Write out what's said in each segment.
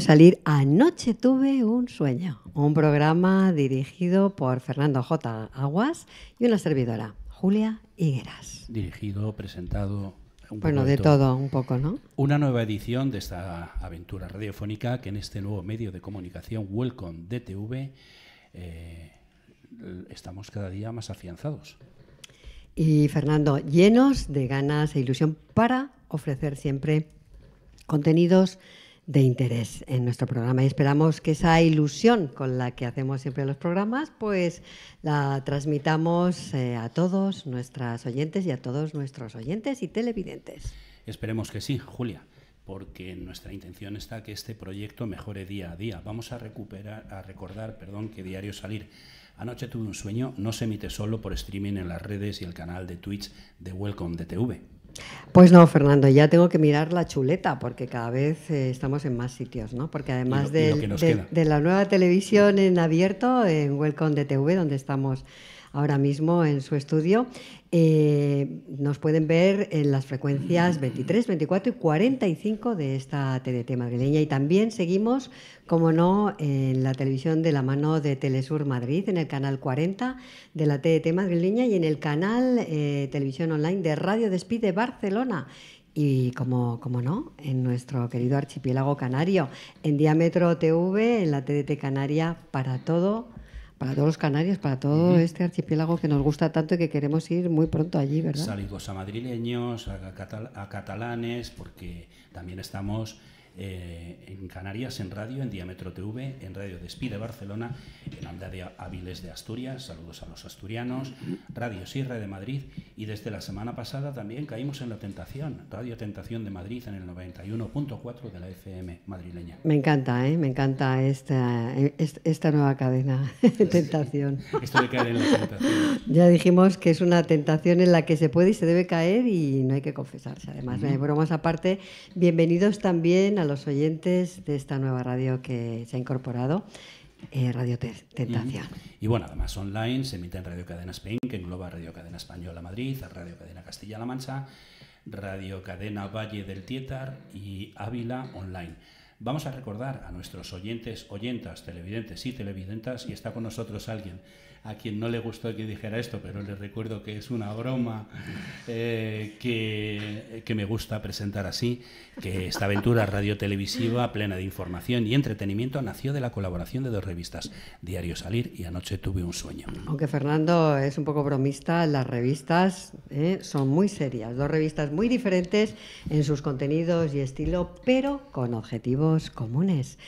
salir, anoche tuve un sueño, un programa dirigido por Fernando J. Aguas y una servidora, Julia Higueras. Dirigido, presentado. bueno, de todo. un poco, ¿no? Una nueva edición de esta aventura radiofónica que en este nuevo medio de comunicación, Welcome DTV, eh, estamos cada día más afianzados. Y Fernando, llenos de ganas e ilusión para ofrecer siempre contenidos de interés en nuestro programa y esperamos que esa ilusión con la que hacemos siempre los programas pues la transmitamos eh, a todos nuestras oyentes y a todos nuestros oyentes y televidentes. Esperemos que sí, Julia, porque nuestra intención está que este proyecto mejore día a día. Vamos a recuperar a recordar, perdón, que diario salir Anoche tuve un sueño, no se emite solo por streaming en las redes y el canal de Twitch de Welcome de TV. Pues no, Fernando, ya tengo que mirar la chuleta porque cada vez eh, estamos en más sitios, ¿no? Porque además de, de, la nueva televisión en abierto, en Welcome de TV, donde estamos ahora mismo en su estudio, eh, nos pueden ver en las frecuencias 23, 24 y 45 de esta TDT madrileña. Y también seguimos, como no, en la televisión de la mano de Telesur Madrid, en el canal 40 de la TDT madrileña y en el canal eh, televisión online de Radio Despide Barcelona y como, como, no, en nuestro querido archipiélago canario, en Diámetro TV, en la TDT Canaria, para todo para todos los canarios, para todo este archipiélago que nos gusta tanto y que queremos ir muy pronto allí, ¿verdad? Salidos a madrileños, a catalanes, porque también estamos eh, en Canarias, en radio, en Diámetro TV, en Radio Despide Barcelona, en Onda de Áviles de Asturias, saludos a los asturianos, Radio Sierra de Madrid y desde la semana pasada también caímos en la tentación, Radio Tentación de Madrid en el 91.4 de la FM madrileña. Me encanta, ¿eh? me encanta esta, esta nueva cadena, tentación. Esto de caer en la tentación. Ya dijimos que es una tentación en la que se puede y se debe caer y no hay que confesarse. Además, bromas aparte, bienvenidos también a los oyentes de esta nueva radio que se ha incorporado. Eh, radio Tentación. Y, bueno, además online se emite en Radio Cadena Spain, que engloba Radio Cadena Española Madrid, Radio Cadena Castilla-La Mancha, Radio Cadena Valle del Tietar y Ávila Online. Vamos a recordar a nuestros oyentes, oyentas, televidentes y televidentas, y está con nosotros alguien a quien no le gustó que dijera esto, pero les recuerdo que es una broma eh, que, me gusta presentar así, que esta aventura radiotelevisiva plena de información y entretenimiento nació de la colaboración de dos revistas, Diario Salir y Anoche Tuve un Sueño. Aunque Fernando es un poco bromista, las revistas eh, son muy serias, dos revistas muy diferentes en sus contenidos y estilo, pero con objetivos comunes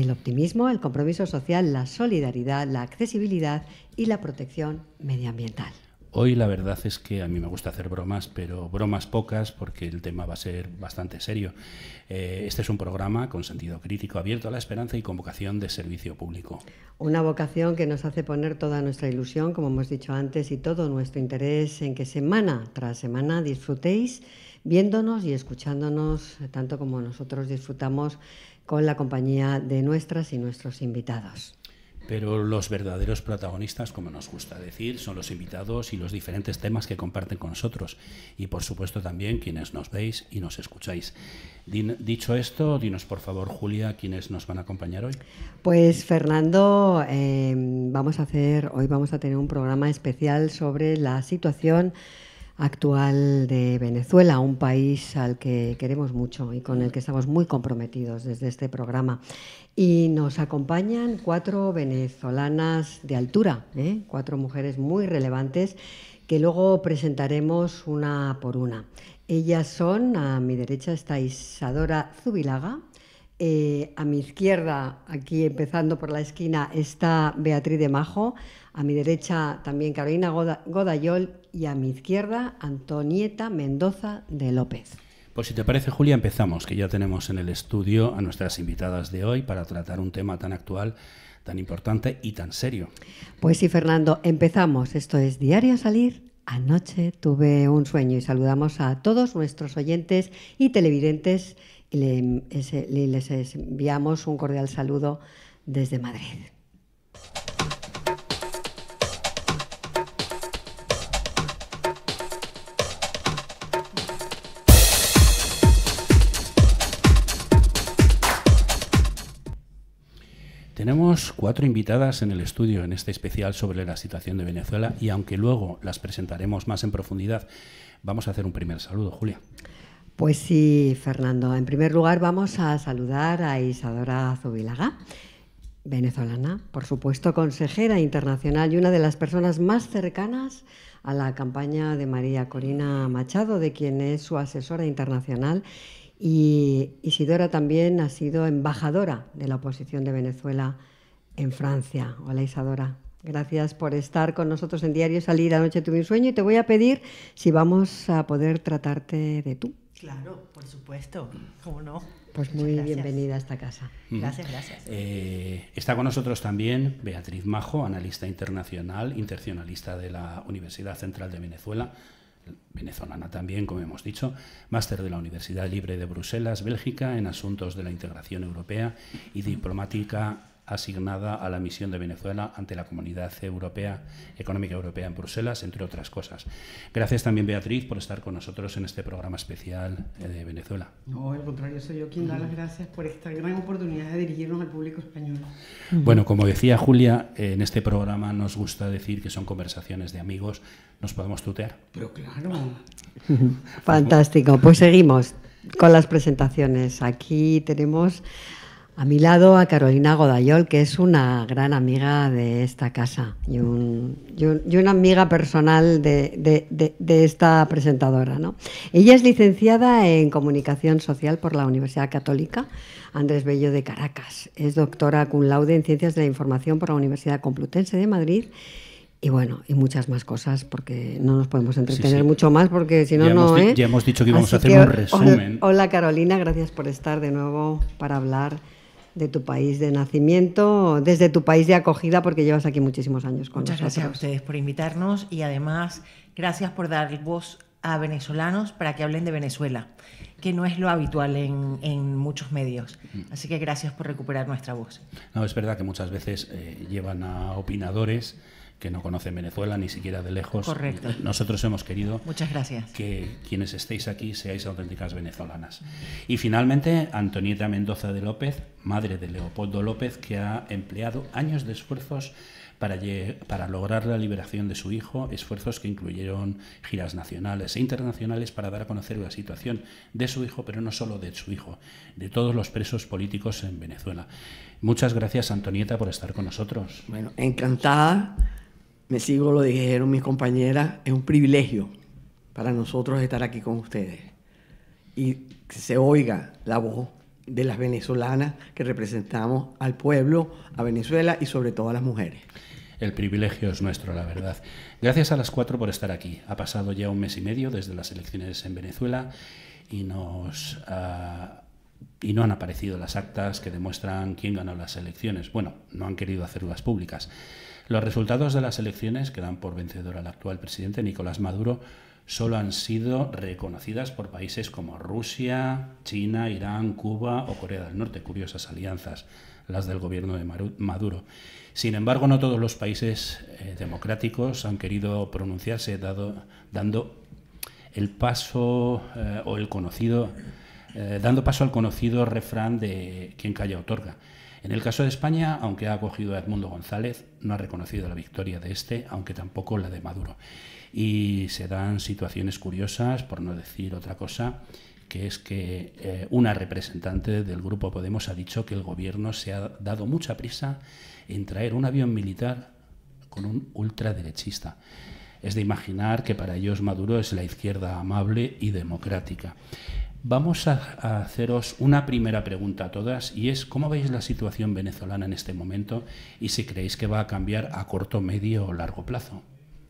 el optimismo, el compromiso social, la solidaridad, la accesibilidad y la protección medioambiental. Hoy la verdad es que a mí me gusta hacer bromas, pero bromas pocas porque el tema va a ser bastante serio. Eh, este es un programa con sentido crítico, abierto a la esperanza y con vocación de servicio público. Una vocación que nos hace poner toda nuestra ilusión, como hemos dicho antes, y todo nuestro interés en que semana tras semana disfrutéis viéndonos y escuchándonos tanto como nosotros disfrutamos con la compañía de nuestras y nuestros invitados. Pero los verdaderos protagonistas, como nos gusta decir, son los invitados y los diferentes temas que comparten con nosotros. Y por supuesto también quienes nos veis y nos escucháis. dicho esto, dinos por favor, Julia, quiénes nos van a acompañar hoy. Pues Fernando, eh, vamos a hacer, hoy vamos a tener un programa especial sobre la situación actual de Venezuela, un país al que queremos mucho y con el que estamos muy comprometidos desde este programa. Y nos acompañan cuatro venezolanas de altura, ¿eh? cuatro mujeres muy relevantes que luego presentaremos una por una. Ellas son, a mi derecha está Isadora Zubilaga, eh, a mi izquierda, aquí empezando por la esquina, está Beatriz de Majo, a mi derecha también Carolina Godayol y a mi izquierda Antonieta Mendoza de López. Pues si te parece, Julia, empezamos, que ya tenemos en el estudio a nuestras invitadas de hoy para tratar un tema tan actual, tan importante y tan serio. Pues sí, Fernando, empezamos. Esto es Diario Salir Anoche tuve un sueño y saludamos a todos nuestros oyentes y televidentes y les enviamos un cordial saludo desde Madrid. Tenemos cuatro invitadas en el estudio en este especial sobre la situación de Venezuela y aunque luego las presentaremos más en profundidad, vamos a hacer un primer saludo, Julia. Pues sí, Fernando. En primer lugar, vamos a saludar a Isadora Zubilaga, venezolana, por supuesto, consejera internacional y una de las personas más cercanas a la campaña de María Corina Machado, de quien es su asesora internacional. Y Isidora también ha sido embajadora de la oposición de Venezuela en Francia. Hola Isadora. Gracias por estar con nosotros en Diario Salir Anoche Tuve un Sueño y te voy a pedir si vamos a poder tratarte de tú Claro, por supuesto, cómo no. Pues muy bienvenida a esta casa. Gracias, gracias. Eh, está con nosotros también Beatriz Majo, analista internacional, internacionalista de la Universidad Central de Venezuela, venezolana también, como hemos dicho, máster de la Universidad Libre de Bruselas, Bélgica, en asuntos de la integración europea y diplomática asignada a la misión de Venezuela ante la Comunidad Europea, Económica Europea en Bruselas, entre otras cosas. Gracias también, Beatriz, por estar con nosotros en este programa especial eh, de Venezuela. No, al contrario, soy yo quien da las gracias por esta gran oportunidad de dirigirnos al público español. Bueno, como decía Julia, en este programa nos gusta decir que son conversaciones de amigos. ¿Nos podemos tutear? Pero claro. Fantástico. Pues seguimos con las presentaciones. Aquí tenemos a mi lado a Carolina Godayol, que es una gran amiga de esta casa y, un, y, una amiga personal de, de, esta presentadora. ¿no? Ella es licenciada en Comunicación Social por la Universidad Católica Andrés Bello de Caracas. Es doctora cum laude en Ciencias de la Información por la Universidad Complutense de Madrid y bueno, y muchas más cosas, porque no nos podemos entretener mucho más, porque si no, no. ¿eh? Ya hemos dicho que íbamos a hacer un resumen. Hola, Carolina, gracias por estar de nuevo para hablar de tu país de nacimiento, desde tu país de acogida, porque llevas aquí muchísimos años con Muchas gracias a ustedes por invitarnos y además gracias por dar voz a venezolanos para que hablen de Venezuela, que no es lo habitual en, muchos medios. Mm. Así que gracias por recuperar nuestra voz. No, es verdad que muchas veces eh, llevan a opinadores que no conocen Venezuela ni siquiera de lejos. Correcto. Nosotros hemos querido Muchas gracias. que quienes estéis aquí seáis auténticas venezolanas. Y finalmente, Antonieta Mendoza de López, madre de Leopoldo López, que ha empleado años de esfuerzos para, para lograr la liberación de su hijo, esfuerzos que incluyeron giras nacionales e internacionales para dar a conocer la situación de su hijo, pero no solo de su hijo, de todos los presos políticos en Venezuela. Muchas gracias, Antonieta, por estar con nosotros. Bueno, encantada me sigo, lo dijeron mis compañeras, es un privilegio para nosotros estar aquí con ustedes. Y que se oiga la voz de las venezolanas que representamos al pueblo, a Venezuela y sobre todo a las mujeres. El privilegio es nuestro, la verdad. Gracias a las cuatro por estar aquí. Ha pasado ya un mes y medio desde las elecciones en Venezuela y ah, y no han aparecido las actas que demuestran quién ganó las elecciones. Bueno, no han querido hacerlas públicas. Los resultados de las elecciones que dan por vencedor al actual presidente Nicolás Maduro solo han sido reconocidas por países como Rusia, China, Irán, Cuba o Corea del Norte, curiosas alianzas las del gobierno de Maduro. Sin embargo, no todos los países eh, democráticos han querido pronunciarse dando el paso eh, o el conocido eh, dando paso al conocido refrán de quien calla otorga. En el caso de España, aunque ha acogido a Edmundo González, no ha reconocido la victoria de este, aunque tampoco la de Maduro. Y se dan situaciones curiosas, por no decir otra cosa, que es que eh, una representante del grupo Podemos ha dicho que el gobierno se ha dado mucha prisa en traer un avión militar con un ultraderechista. Es de imaginar que para ellos Maduro es la izquierda amable y democrática. Vamos a, haceros una primera pregunta a todas y es cómo veis la situación venezolana en este momento y si creéis que va a cambiar a corto, medio o largo plazo.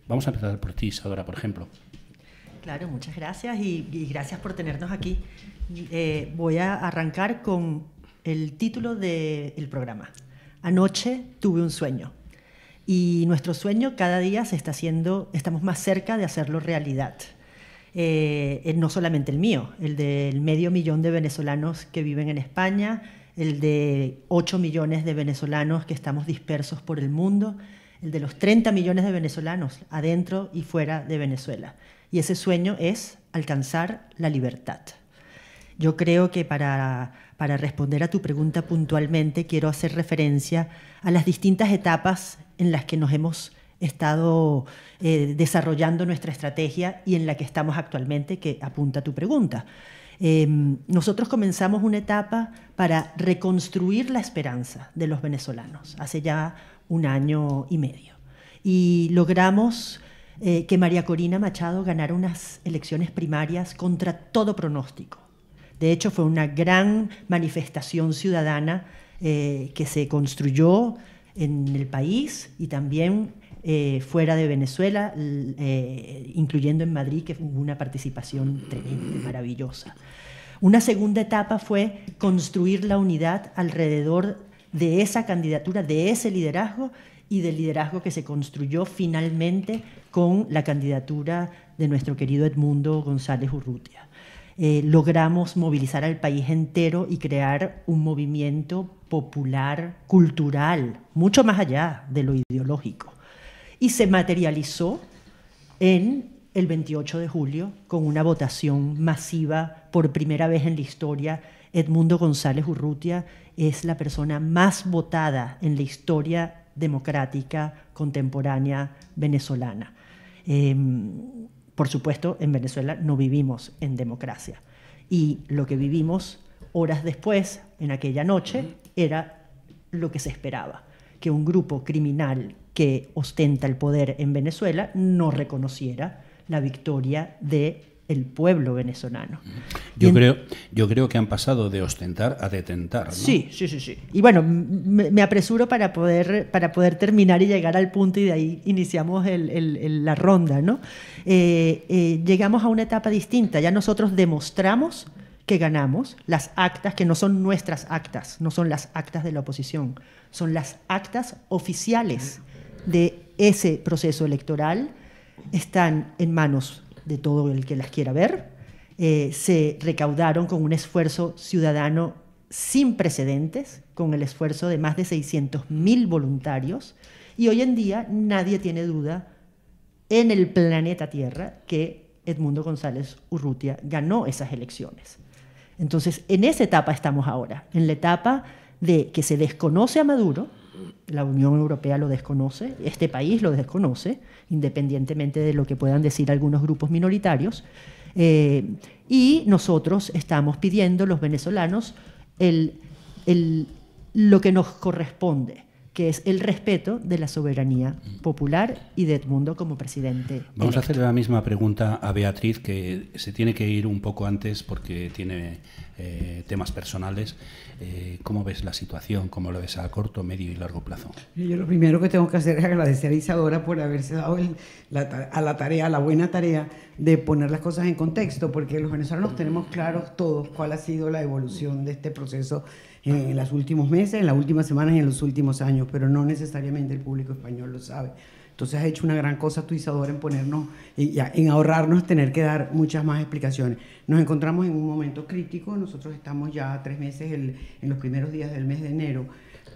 Vamos a empezar por ti, Isadora, por ejemplo. Claro, muchas gracias y, gracias por tenernos aquí. Eh, voy a arrancar con el título del programa. Anoche tuve un sueño y nuestro sueño cada día se está haciendo, estamos más cerca de hacerlo realidad. Eh, eh, no solamente el mío, el del medio millón de venezolanos que viven en España, el de 8 millones de venezolanos que estamos dispersos por el mundo, el de los 30 millones de venezolanos adentro y fuera de Venezuela. Y ese sueño es alcanzar la libertad. Yo creo que para, para responder a tu pregunta puntualmente quiero hacer referencia a las distintas etapas en las que nos hemos estado eh, desarrollando nuestra estrategia y en la que estamos actualmente, que apunta tu pregunta. Eh, nosotros comenzamos una etapa para reconstruir la esperanza de los venezolanos hace ya un año y medio. Y logramos eh, que María Corina Machado ganara unas elecciones primarias contra todo pronóstico. De hecho, fue una gran manifestación ciudadana que se construyó en el país y también eh, fuera de Venezuela, eh, incluyendo en Madrid, que hubo una participación tremenda, maravillosa. Una segunda etapa fue construir la unidad alrededor de esa candidatura, de ese liderazgo y del liderazgo que se construyó finalmente con la candidatura de nuestro querido Edmundo González Urrutia. Eh, logramos movilizar al país entero y crear un movimiento popular, cultural, mucho más allá de lo ideológico, y se materializó en el 28 de julio con una votación masiva por primera vez en la historia. Edmundo González Urrutia es la persona más votada en la historia democrática contemporánea venezolana. Em, por supuesto, en Venezuela no vivimos en democracia. Y lo que vivimos horas después, en aquella noche, era lo que se esperaba, que un grupo criminal que ostenta el poder en Venezuela no reconociera la victoria de el pueblo venezolano. Yo, creo, yo creo que han pasado de ostentar a detentar. Sí, sí, sí, sí. Y bueno, me, apresuro para poder, para poder terminar y llegar al punto y de ahí iniciamos el, la ronda. ¿no? Eh, eh, llegamos a una etapa distinta. Ya nosotros demostramos que ganamos las actas, que no son nuestras actas, no son las actas de la oposición, son las actas oficiales de ese proceso electoral están en manos de todo el que las quiera ver. Eh, se recaudaron con un esfuerzo ciudadano sin precedentes, con el esfuerzo de más de 600.000 voluntarios, y hoy en día nadie tiene duda en el planeta Tierra que Edmundo González Urrutia ganó esas elecciones. Entonces, en esa etapa estamos ahora, en la etapa de que se desconoce a Maduro, la Unión Europea lo desconoce, este país lo desconoce, independientemente de lo que puedan decir algunos grupos minoritarios. Eh, y nosotros estamos pidiendo, los venezolanos, lo que nos corresponde, que es el respeto de la soberanía mm. popular y de Edmundo como presidente. Vamos a hacerle la misma pregunta a Beatriz, que se tiene que ir un poco antes porque tiene eh, temas personales. Eh, ¿Cómo ves la situación? ¿Cómo lo ves a corto, medio y largo plazo? Yo lo primero que tengo que hacer es agradecer a Isadora por haberse dado a la tarea, a la buena tarea de poner las cosas en contexto, porque los venezolanos tenemos claros todos cuál ha sido la evolución de este proceso en los últimos meses, en las últimas semanas y en los últimos años, pero no necesariamente el público español lo sabe. Entonces ha hecho una gran cosa tuizadora en ponernos, en ahorrarnos tener que dar muchas más explicaciones. Nos encontramos en un momento crítico, nosotros estamos ya tres meses en los primeros días del mes de enero.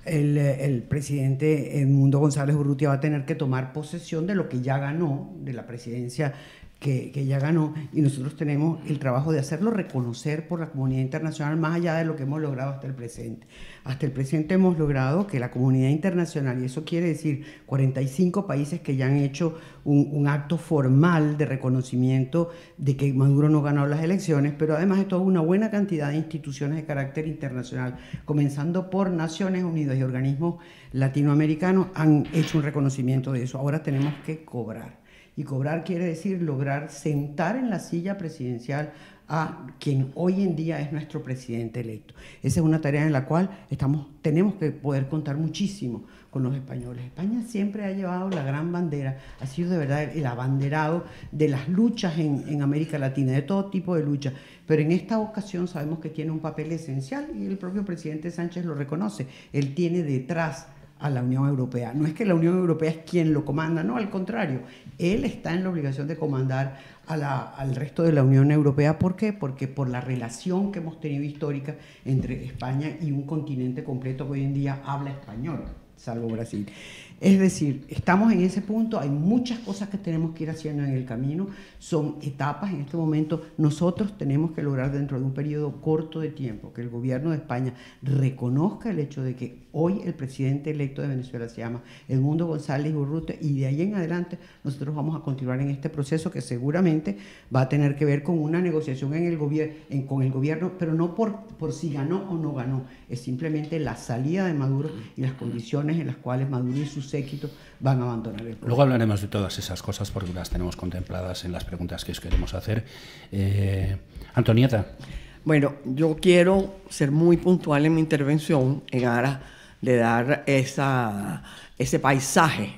El, el, presidente Edmundo González Urrutia va a tener que tomar posesión de lo que ya ganó, de la presidencia que, ya ganó y nosotros tenemos el trabajo de hacerlo reconocer por la comunidad internacional más allá de lo que hemos logrado hasta el presente. Hasta el presente hemos logrado que la comunidad internacional, y eso quiere decir 45 países que ya han hecho un, acto formal de reconocimiento de que Maduro no ganó las elecciones, pero además de toda una buena cantidad de instituciones de carácter internacional, comenzando por Naciones Unidas y organismos latinoamericanos, han hecho un reconocimiento de eso. Ahora tenemos que cobrar y cobrar quiere decir lograr sentar en la silla presidencial a quien hoy en día es nuestro presidente electo. Esa es una tarea en la cual estamos, tenemos que poder contar muchísimo con los españoles. España siempre ha llevado la gran bandera, ha sido de verdad el abanderado de las luchas en, en América Latina, de todo tipo de luchas, pero en esta ocasión sabemos que tiene un papel esencial y el propio presidente Sánchez lo reconoce. Él tiene detrás a la Unión Europea. No es que la Unión Europea es quien lo comanda, no, al contrario, él está en la obligación de comandar a la, al resto de la Unión Europea. ¿Por qué? Porque por la relación que hemos tenido histórica entre España y un continente completo que hoy en día habla español, salvo Brasil. Es decir, estamos en ese punto, hay muchas cosas que tenemos que ir haciendo en el camino, son etapas en este momento, nosotros tenemos que lograr dentro de un periodo corto de tiempo que el gobierno de España reconozca el hecho de que hoy el presidente electo de Venezuela se llama Edmundo González Urrute y de ahí en adelante nosotros vamos a continuar en este proceso que seguramente va a tener que ver con una negociación en el con el gobierno, pero no por, por si ganó o no ganó, es simplemente la salida de Maduro y las condiciones en las cuales Maduro y sus séquito van a abandonar el Luego hablaremos de todas esas cosas porque las tenemos contempladas en las preguntas que os queremos hacer. Eh, Antonieta. Bueno, yo quiero ser muy puntual en mi intervención en aras de dar esa, ese paisaje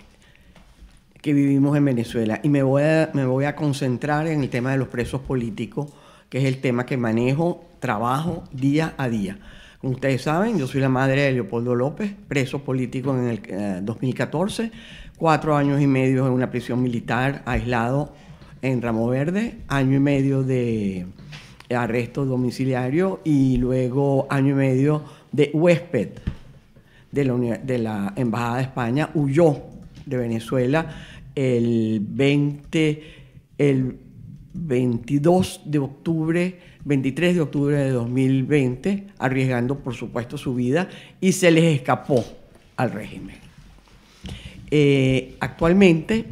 que vivimos en Venezuela. Y me voy, a, me voy a concentrar en el tema de los presos políticos, que es el tema que manejo, trabajo día a día. Como ustedes saben, yo soy la madre de Leopoldo López, preso político en el 2014, eh, cuatro años y medio en una prisión militar, aislado en Ramo Verde, año y medio de arresto domiciliario y luego año y medio de huésped de la, de la Embajada de España, huyó de Venezuela el 20, el 22 de octubre 23 de octubre de 2020, arriesgando por supuesto su vida, y se les escapó al régimen. Eh, actualmente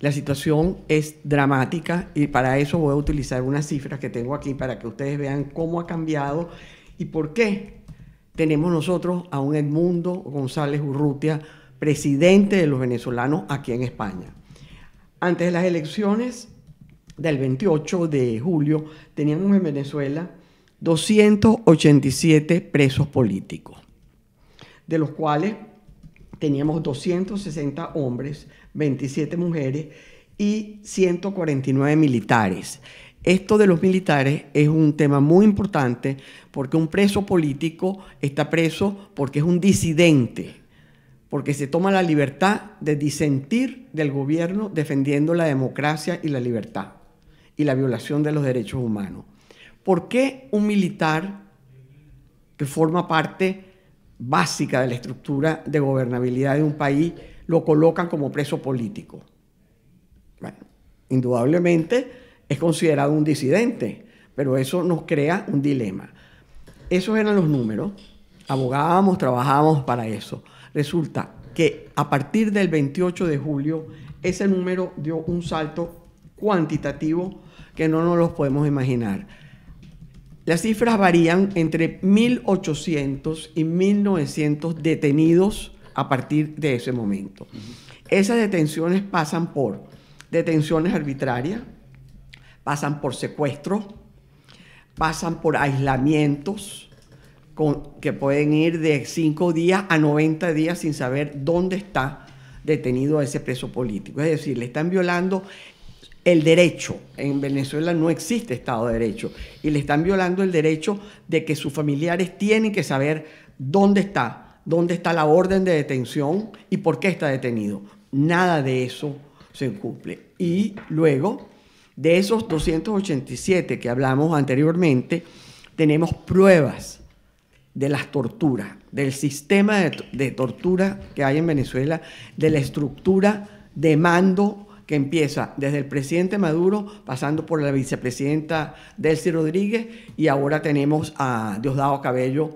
la situación es dramática y para eso voy a utilizar unas cifras que tengo aquí para que ustedes vean cómo ha cambiado y por qué tenemos nosotros a un Edmundo González Urrutia, presidente de los venezolanos aquí en España. Antes de las elecciones, del 28 de julio, teníamos en Venezuela 287 presos políticos, de los cuales teníamos 260 hombres, 27 mujeres y 149 militares. Esto de los militares es un tema muy importante porque un preso político está preso porque es un disidente, porque se toma la libertad de disentir del gobierno defendiendo la democracia y la libertad y la violación de los derechos humanos. ¿Por qué un militar que forma parte básica de la estructura de gobernabilidad de un país lo colocan como preso político? Bueno, indudablemente es considerado un disidente, pero eso nos crea un dilema. Esos eran los números, abogábamos, trabajábamos para eso. Resulta que a partir del 28 de julio ese número dio un salto cuantitativo que no nos los podemos imaginar. Las cifras varían entre 1.800 y 1.900 detenidos a partir de ese momento. Esas detenciones pasan por detenciones arbitrarias, pasan por secuestros, pasan por aislamientos, que pueden ir de 5 días a 90 días sin saber dónde está detenido ese preso político. Es decir, le están violando el derecho. En Venezuela no existe Estado de Derecho y le están violando el derecho de que sus familiares tienen que saber dónde está, dónde está la orden de detención y por qué está detenido. Nada de eso se cumple. Y luego, de esos 287 que hablamos anteriormente, tenemos pruebas de las torturas, del sistema de, de tortura que hay en Venezuela, de la estructura de mando que empieza desde el presidente Maduro, pasando por la vicepresidenta Delcy Rodríguez, y ahora tenemos a Diosdado Cabello,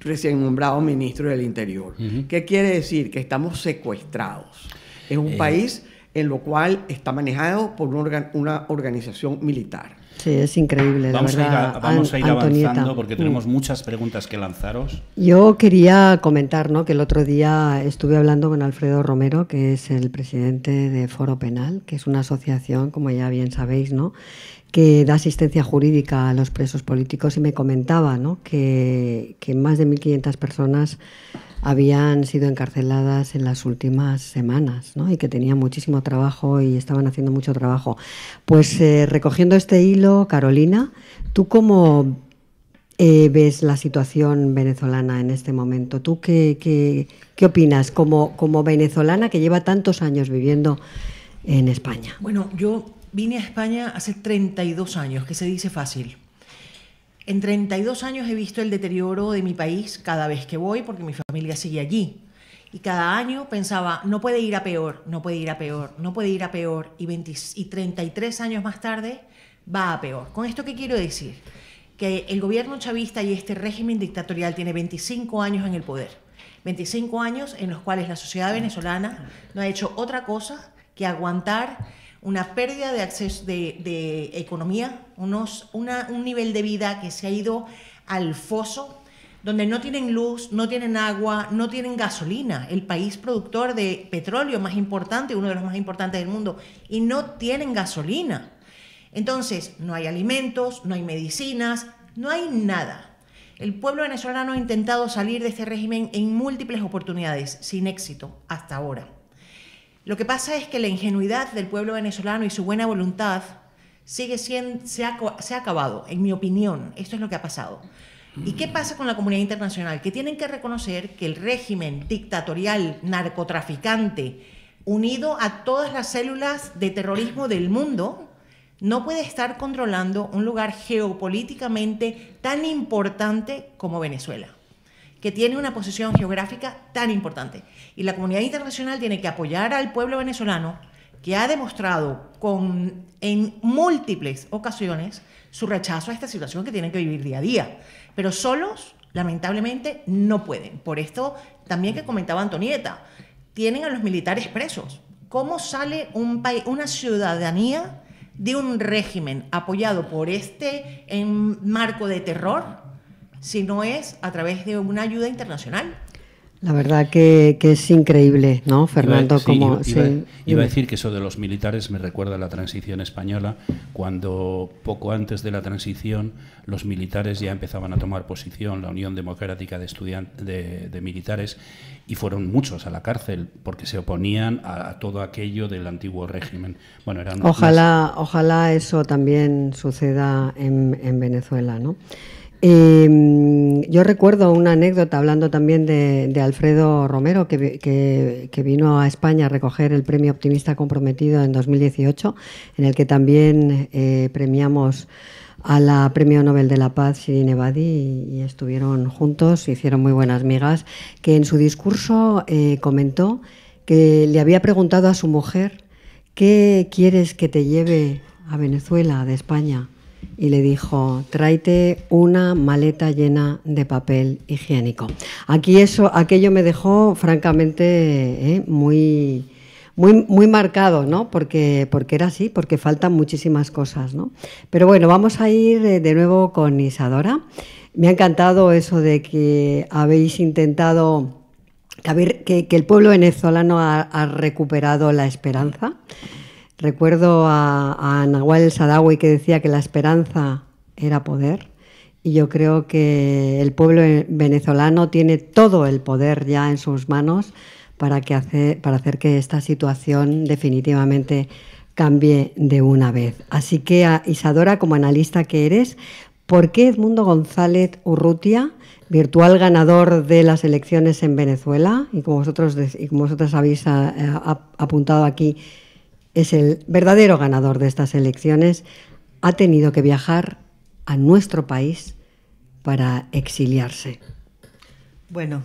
recién nombrado ministro del Interior. ¿Qué quiere decir? Que estamos secuestrados. Es un eh. país en lo cual está manejado por una organización militar. Sí, es increíble. Vamos, A, ir, vamos avanzando porque tenemos mm. muchas preguntas que lanzaros. Yo quería comentar ¿no? que el otro día estuve hablando con Alfredo Romero, que es el presidente de Foro Penal, que es una asociación, como ya bien sabéis, ¿no? que da asistencia jurídica a los presos políticos y me comentaba ¿no? que, que más de 1.500 personas habían sido encarceladas en las últimas semanas ¿no? y que tenían muchísimo trabajo y estaban haciendo mucho trabajo. Pues eh, recogiendo este hilo, Carolina, ¿tú cómo eh, ves la situación venezolana en este momento? ¿Tú qué, opinas como, como venezolana que lleva tantos años viviendo en España? Bueno, yo vine a España hace 32 años, que se dice fácil. En 32 años he visto el deterioro de mi país cada vez que voy porque mi familia sigue allí. Y cada año pensaba, no puede ir a peor, no puede ir a peor, no puede ir a peor. Y, 33 años más tarde va a peor. ¿Con esto qué quiero decir? Que el gobierno chavista y este régimen dictatorial tiene 25 años en el poder. 25 años en los cuales la sociedad venezolana no ha hecho otra cosa que aguantar una pérdida de acceso de, economía, un nivel de vida que se ha ido al foso, donde no tienen luz, no tienen agua, no tienen gasolina, el país productor de petróleo más importante, uno de los más importantes del mundo, y no tienen gasolina. Entonces, no hay alimentos, no hay medicinas, no hay nada. El pueblo venezolano ha intentado salir de este régimen en múltiples oportunidades, sin éxito, hasta ahora. Lo que pasa es que la ingenuidad del pueblo venezolano y su buena voluntad sigue siendo, se, ha, se ha acabado, en mi opinión. Esto es lo que ha pasado. ¿Y qué pasa con la comunidad internacional? Que tienen que reconocer que el régimen dictatorial, narcotraficante, unido a todas las células de terrorismo del mundo, no puede estar controlando un lugar geopolíticamente tan importante como Venezuela que tiene una posición geográfica tan importante. Y la comunidad internacional tiene que apoyar al pueblo venezolano que ha demostrado con, en múltiples ocasiones su rechazo a esta situación que tienen que vivir día a día. Pero solos, lamentablemente, no pueden. Por esto también que comentaba Antonieta, tienen a los militares presos. ¿Cómo sale un país, una ciudadanía de un régimen apoyado por este en marco de terror ...si no es a través de una ayuda internacional. La verdad que, es increíble, ¿no, Fernando? como, iba, a decir que eso de los militares me recuerda a la transición española, cuando poco antes de la transición los militares ya empezaban a tomar posición, la Unión Democrática de, de, Militares, y fueron muchos a la cárcel porque se oponían a, todo aquello del antiguo régimen. Bueno, eran ojalá, ojalá eso también suceda en Venezuela, ¿no? Em, yo recuerdo una anécdota hablando también de, Alfredo Romero, que, vino a España a recoger el premio Optimista Comprometido en 2018, en el que también eh, premiamos a la Premio Nobel de la Paz Shirin Ebadi y, estuvieron juntos, hicieron muy buenas migas, que en su discurso eh, comentó que le había preguntado a su mujer, ¿qué quieres que te lleve a Venezuela de España? y le dijo, tráete una maleta llena de papel higiénico. Aquí eso, aquello me dejó francamente eh, muy, muy, muy, marcado, ¿no? Porque, porque era así, porque faltan muchísimas cosas, ¿no? Pero bueno, vamos a ir eh, de nuevo con Isadora. Me ha encantado eso de que habéis intentado, que, el pueblo venezolano ha recuperado la esperanza. Recuerdo a, a Sadawi que decía que la esperanza era poder y yo creo que el pueblo venezolano tiene todo el poder ya en sus manos para, para hacer que esta situación definitivamente cambie de una vez. Así que, Isadora, como analista que eres, ¿por qué Edmundo González Urrutia, virtual ganador de las elecciones en Venezuela, y como vosotros, y como vosotras habéis eh, apuntado aquí, es el verdadero ganador de estas elecciones, ha tenido que viajar a nuestro país para exiliarse. Bueno,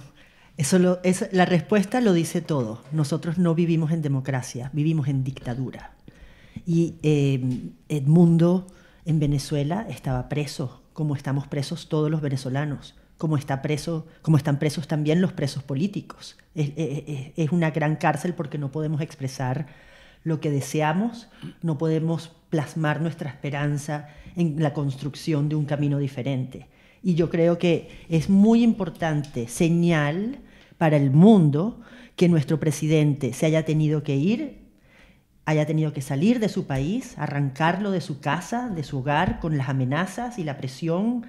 eso lo, la respuesta lo dice todo. Nosotros no vivimos en democracia, vivimos en dictadura. Y eh, Edmundo en Venezuela estaba preso, como estamos presos todos los venezolanos, como, está preso, como están presos también los presos políticos. es una gran cárcel porque no podemos expresar lo que deseamos, no podemos plasmar nuestra esperanza en la construcción de un camino diferente. Y yo creo que es muy importante señal para el mundo que nuestro presidente se haya tenido que ir, haya tenido que salir de su país, arrancarlo de su casa, de su hogar, con las amenazas y la presión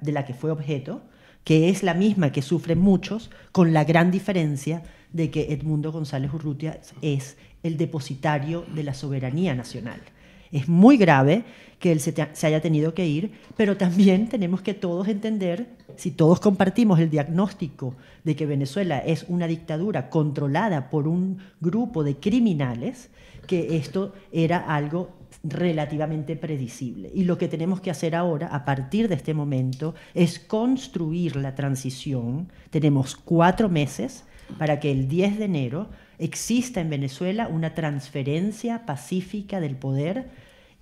de la que fue objeto, que es la misma que sufren muchos, con la gran diferencia de que Edmundo González Urrutia es el depositario de la soberanía nacional. Es muy grave que él se, haya tenido que ir, pero también tenemos que todos entender, si todos compartimos el diagnóstico de que Venezuela es una dictadura controlada por un grupo de criminales, que esto era algo relativamente predecible. Y lo que tenemos que hacer ahora, a partir de este momento, es construir la transición. Tenemos cuatro meses para que el 10 de enero exista en Venezuela una transferencia pacífica del poder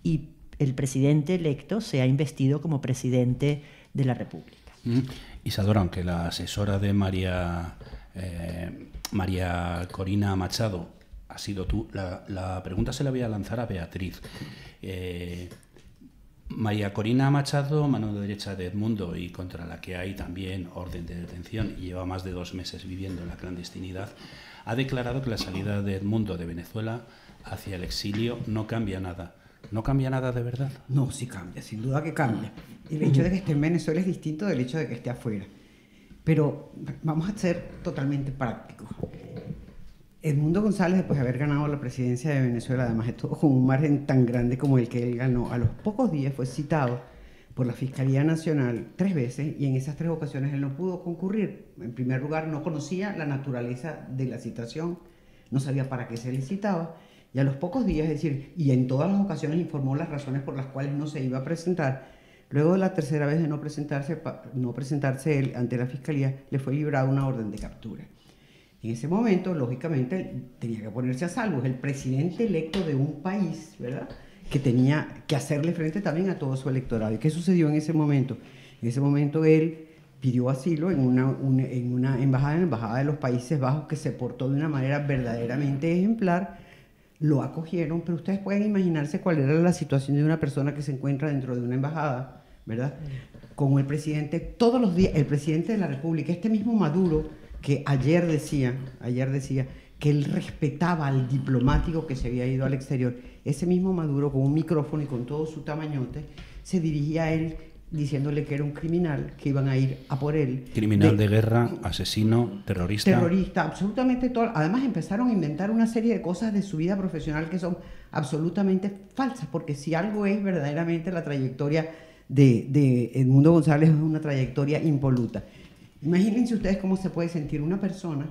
y el presidente electo se ha investido como presidente de la República. Mm. Isadora, aunque la asesora de María, eh, María Corina Machado ha sido tú, la, pregunta se la voy a lanzar a Beatriz. Eh, María Corina Machado, mano de derecha de Edmundo y contra la que hay también orden de detención y lleva más de dos meses viviendo en la clandestinidad, ha declarado que la salida de Edmundo de Venezuela hacia el exilio no cambia nada. ¿No cambia nada de verdad? No, sí cambia, sin duda que cambia. El hecho de que esté en Venezuela es distinto del hecho de que esté afuera. Pero vamos a ser totalmente prácticos. Edmundo González, después de haber ganado la presidencia de Venezuela, además estuvo con un margen tan grande como el que él ganó, a los pocos días fue citado por la Fiscalía Nacional tres veces y en esas tres ocasiones él no pudo concurrir. En primer lugar, no conocía la naturaleza de la situación, no sabía para qué se le citaba y a los pocos días, es decir, y en todas las ocasiones informó las razones por las cuales no se iba a presentar. Luego de la tercera vez de no presentarse, no presentarse él ante la Fiscalía, le fue librada una orden de captura. En ese momento, lógicamente, tenía que ponerse a salvo. Es el presidente electo de un país, ¿verdad? que tenía que hacerle frente también a todo su electorado. ¿Y qué sucedió en ese momento? En ese momento él pidió asilo en una, en una embajada, en la Embajada de los Países Bajos, que se portó de una manera verdaderamente ejemplar. Lo acogieron, pero ustedes pueden imaginarse cuál era la situación de una persona que se encuentra dentro de una embajada, ¿verdad? Con el presidente, todos los días, el presidente de la República, este mismo Maduro, que ayer decía, ayer decía, que él respetaba al diplomático que se había ido al exterior ese mismo Maduro, con un micrófono y con todo su tamañote, se dirigía a él diciéndole que era un criminal, que iban a ir a por él. Criminal de, guerra, asesino, terrorista. Terrorista, absolutamente todo. Además empezaron a inventar una serie de cosas de su vida profesional que son absolutamente falsas, porque si algo es verdaderamente la trayectoria de, de Edmundo González es una trayectoria impoluta. Imagínense ustedes cómo se puede sentir una persona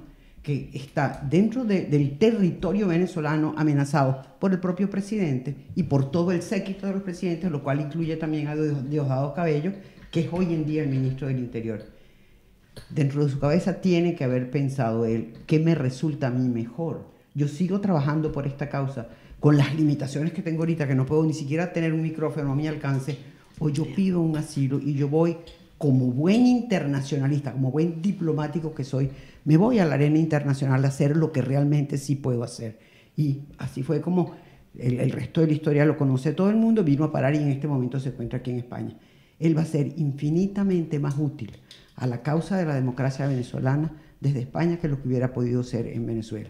que está dentro del territorio venezolano amenazado por el propio presidente y por todo el séquito de los presidentes, lo cual incluye también a Diosdado Cabello, que es hoy en día el ministro del Interior. Dentro de su cabeza tiene que haber pensado él, ¿qué me resulta a mí mejor? Yo sigo trabajando por esta causa, con las limitaciones que tengo ahorita, que no puedo ni siquiera tener un micrófono a mi alcance, o yo pido un asilo y yo voy como buen internacionalista, como buen diplomático que soy, me voy a la arena internacional a hacer lo que realmente sí puedo hacer. Y así fue como el, resto de la historia lo conoce todo el mundo, vino a parar y en este momento se encuentra aquí en España. Él va a ser infinitamente más útil a la causa de la democracia venezolana desde España que lo que hubiera podido ser en Venezuela.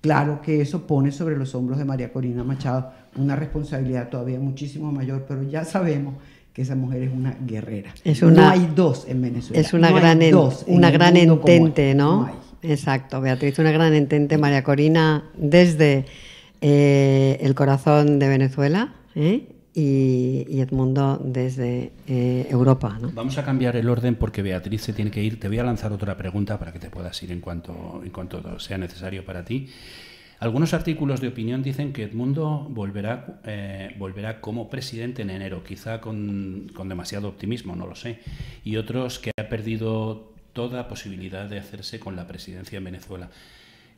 Claro que eso pone sobre los hombros de María Corina Machado una responsabilidad todavía muchísimo mayor, pero ya sabemos que esa mujer es una guerrera. no hay dos en Venezuela. Es una gran, gran entente, ¿no? Exacto, Beatriz, una gran entente, María Corina, desde eh, el corazón de Venezuela. ¿eh? Y, Edmundo desde eh, Europa. Vamos a cambiar el orden porque Beatriz se tiene que ir. Te voy a lanzar otra pregunta para que te puedas ir en cuanto, en cuanto sea necesario para ti. Algunos artículos de opinión dicen que Edmundo volverá, eh, volverá como presidente en enero, quizá con, con demasiado optimismo, no lo sé. Y otros que ha perdido toda posibilidad de hacerse con la presidencia en Venezuela.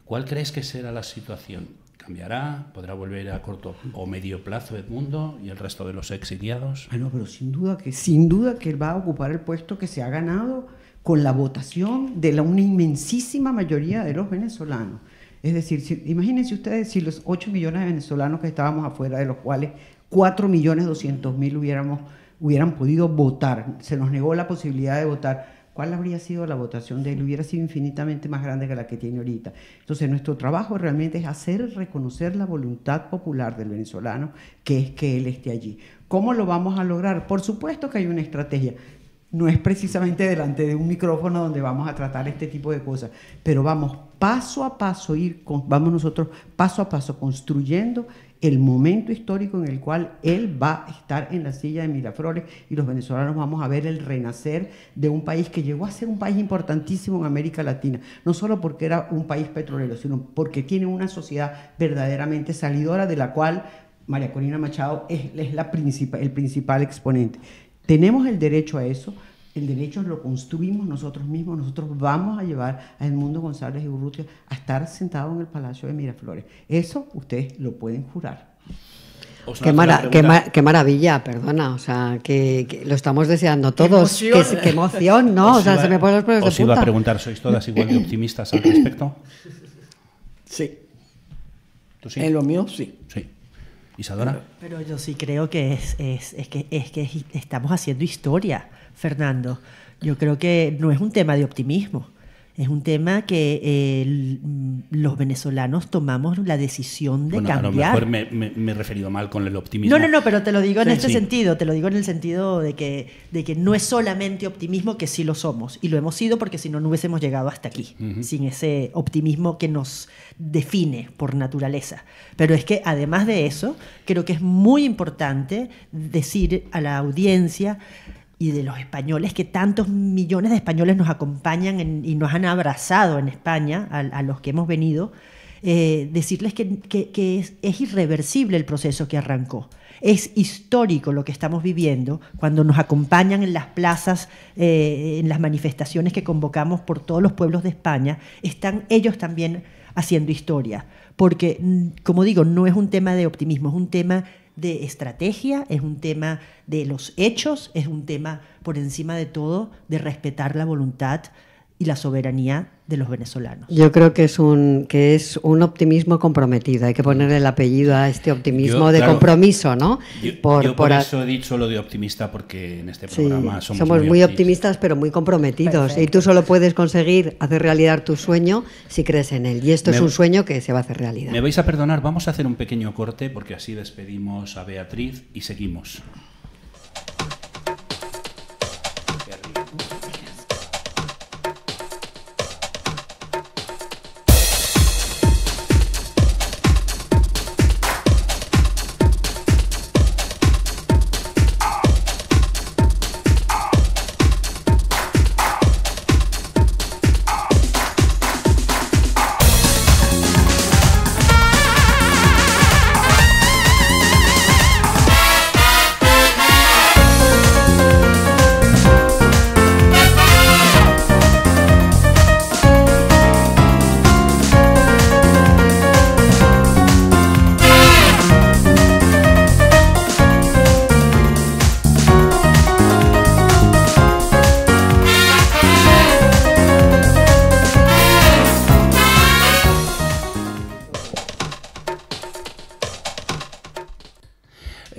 ¿Cuál crees que será la situación? ¿Cambiará? ¿Podrá volver a corto o medio plazo Edmundo y el resto de los exiliados? Bueno, ah, pero sin duda que, sin duda que él va a ocupar el puesto que se ha ganado con la votación de la, una inmensísima mayoría de los venezolanos. Es decir, imagínense ustedes si los 8 millones de venezolanos que estábamos afuera, de los cuales 4 millones mil hubiéramos, hubieran podido votar, se nos negó la posibilidad de votar. ¿Cuál habría sido la votación de él? Hubiera sido infinitamente más grande que la que tiene ahorita. Entonces, nuestro trabajo realmente es hacer reconocer la voluntad popular del venezolano, que es que él esté allí. ¿Cómo lo vamos a lograr? Por supuesto que hay una estrategia no es precisamente delante de un micrófono donde vamos a tratar este tipo de cosas, pero vamos paso a paso ir, vamos nosotros paso a paso construyendo el momento histórico en el cual él va a estar en la silla de Miraflores y los venezolanos vamos a ver el renacer de un país que llegó a ser un país importantísimo en América Latina, no solo porque era un país petrolero, sino porque tiene una sociedad verdaderamente salidora de la cual María Corina Machado es, la el principal exponente. Tenemos el derecho a eso, el derecho lo construimos nosotros mismos, nosotros vamos a llevar a Edmundo González y Urrutia a estar sentado en el Palacio de Miraflores. Eso ustedes lo pueden jurar. Qué, maravilla, perdona, o sea, que, lo estamos deseando todos. Qué emoción, ¿no? se me a preguntar, ¿sois todas igual de optimistas al respecto? Sí. En lo mío, sí. Sí. Isadora. Pero, yo sí creo que, es que estamos haciendo historia, Fernando. Yo creo que no es un tema de optimismo es un tema que eh, mm, los venezolanos tomamos la decisión de bueno, cambiar. A lo mejor me, he referido mal con el optimismo. No, no, no, pero te lo digo en este sentido, te lo digo en el sentido de que, de que no es solamente optimismo, que sí lo somos, y lo hemos sido porque si no, no hubiésemos llegado hasta aquí, sin ese optimismo que nos define por naturaleza. Pero es que además de eso, creo que es muy importante decir a la audiencia y de los españoles, que tantos millones de españoles nos acompañan y nos han abrazado en España, a, los que hemos venido, eh, decirles que, es, irreversible el proceso que arrancó. Es histórico lo que estamos viviendo cuando nos acompañan en las plazas, eh, en las manifestaciones que convocamos por todos los pueblos de España. Están ellos también haciendo historia, porque, mm, como digo, no es un tema de optimismo, es un tema de estrategia, es un tema de los hechos, es un tema por encima de todo de respetar la voluntad y la soberanía de los venezolanos. Yo creo que es un que es un optimismo comprometido. Hay que poner el apellido a este optimismo de compromiso, ¿no? Yo por, eso he dicho lo de optimista porque en este programa somos, muy, optimistas, pero muy comprometidos. Y tú solo puedes conseguir hacer realidad tu sueño si crees en él. Y esto es un sueño que se va a hacer realidad. Me vais a perdonar. Vamos a hacer un pequeño corte porque así despedimos a Beatriz y seguimos.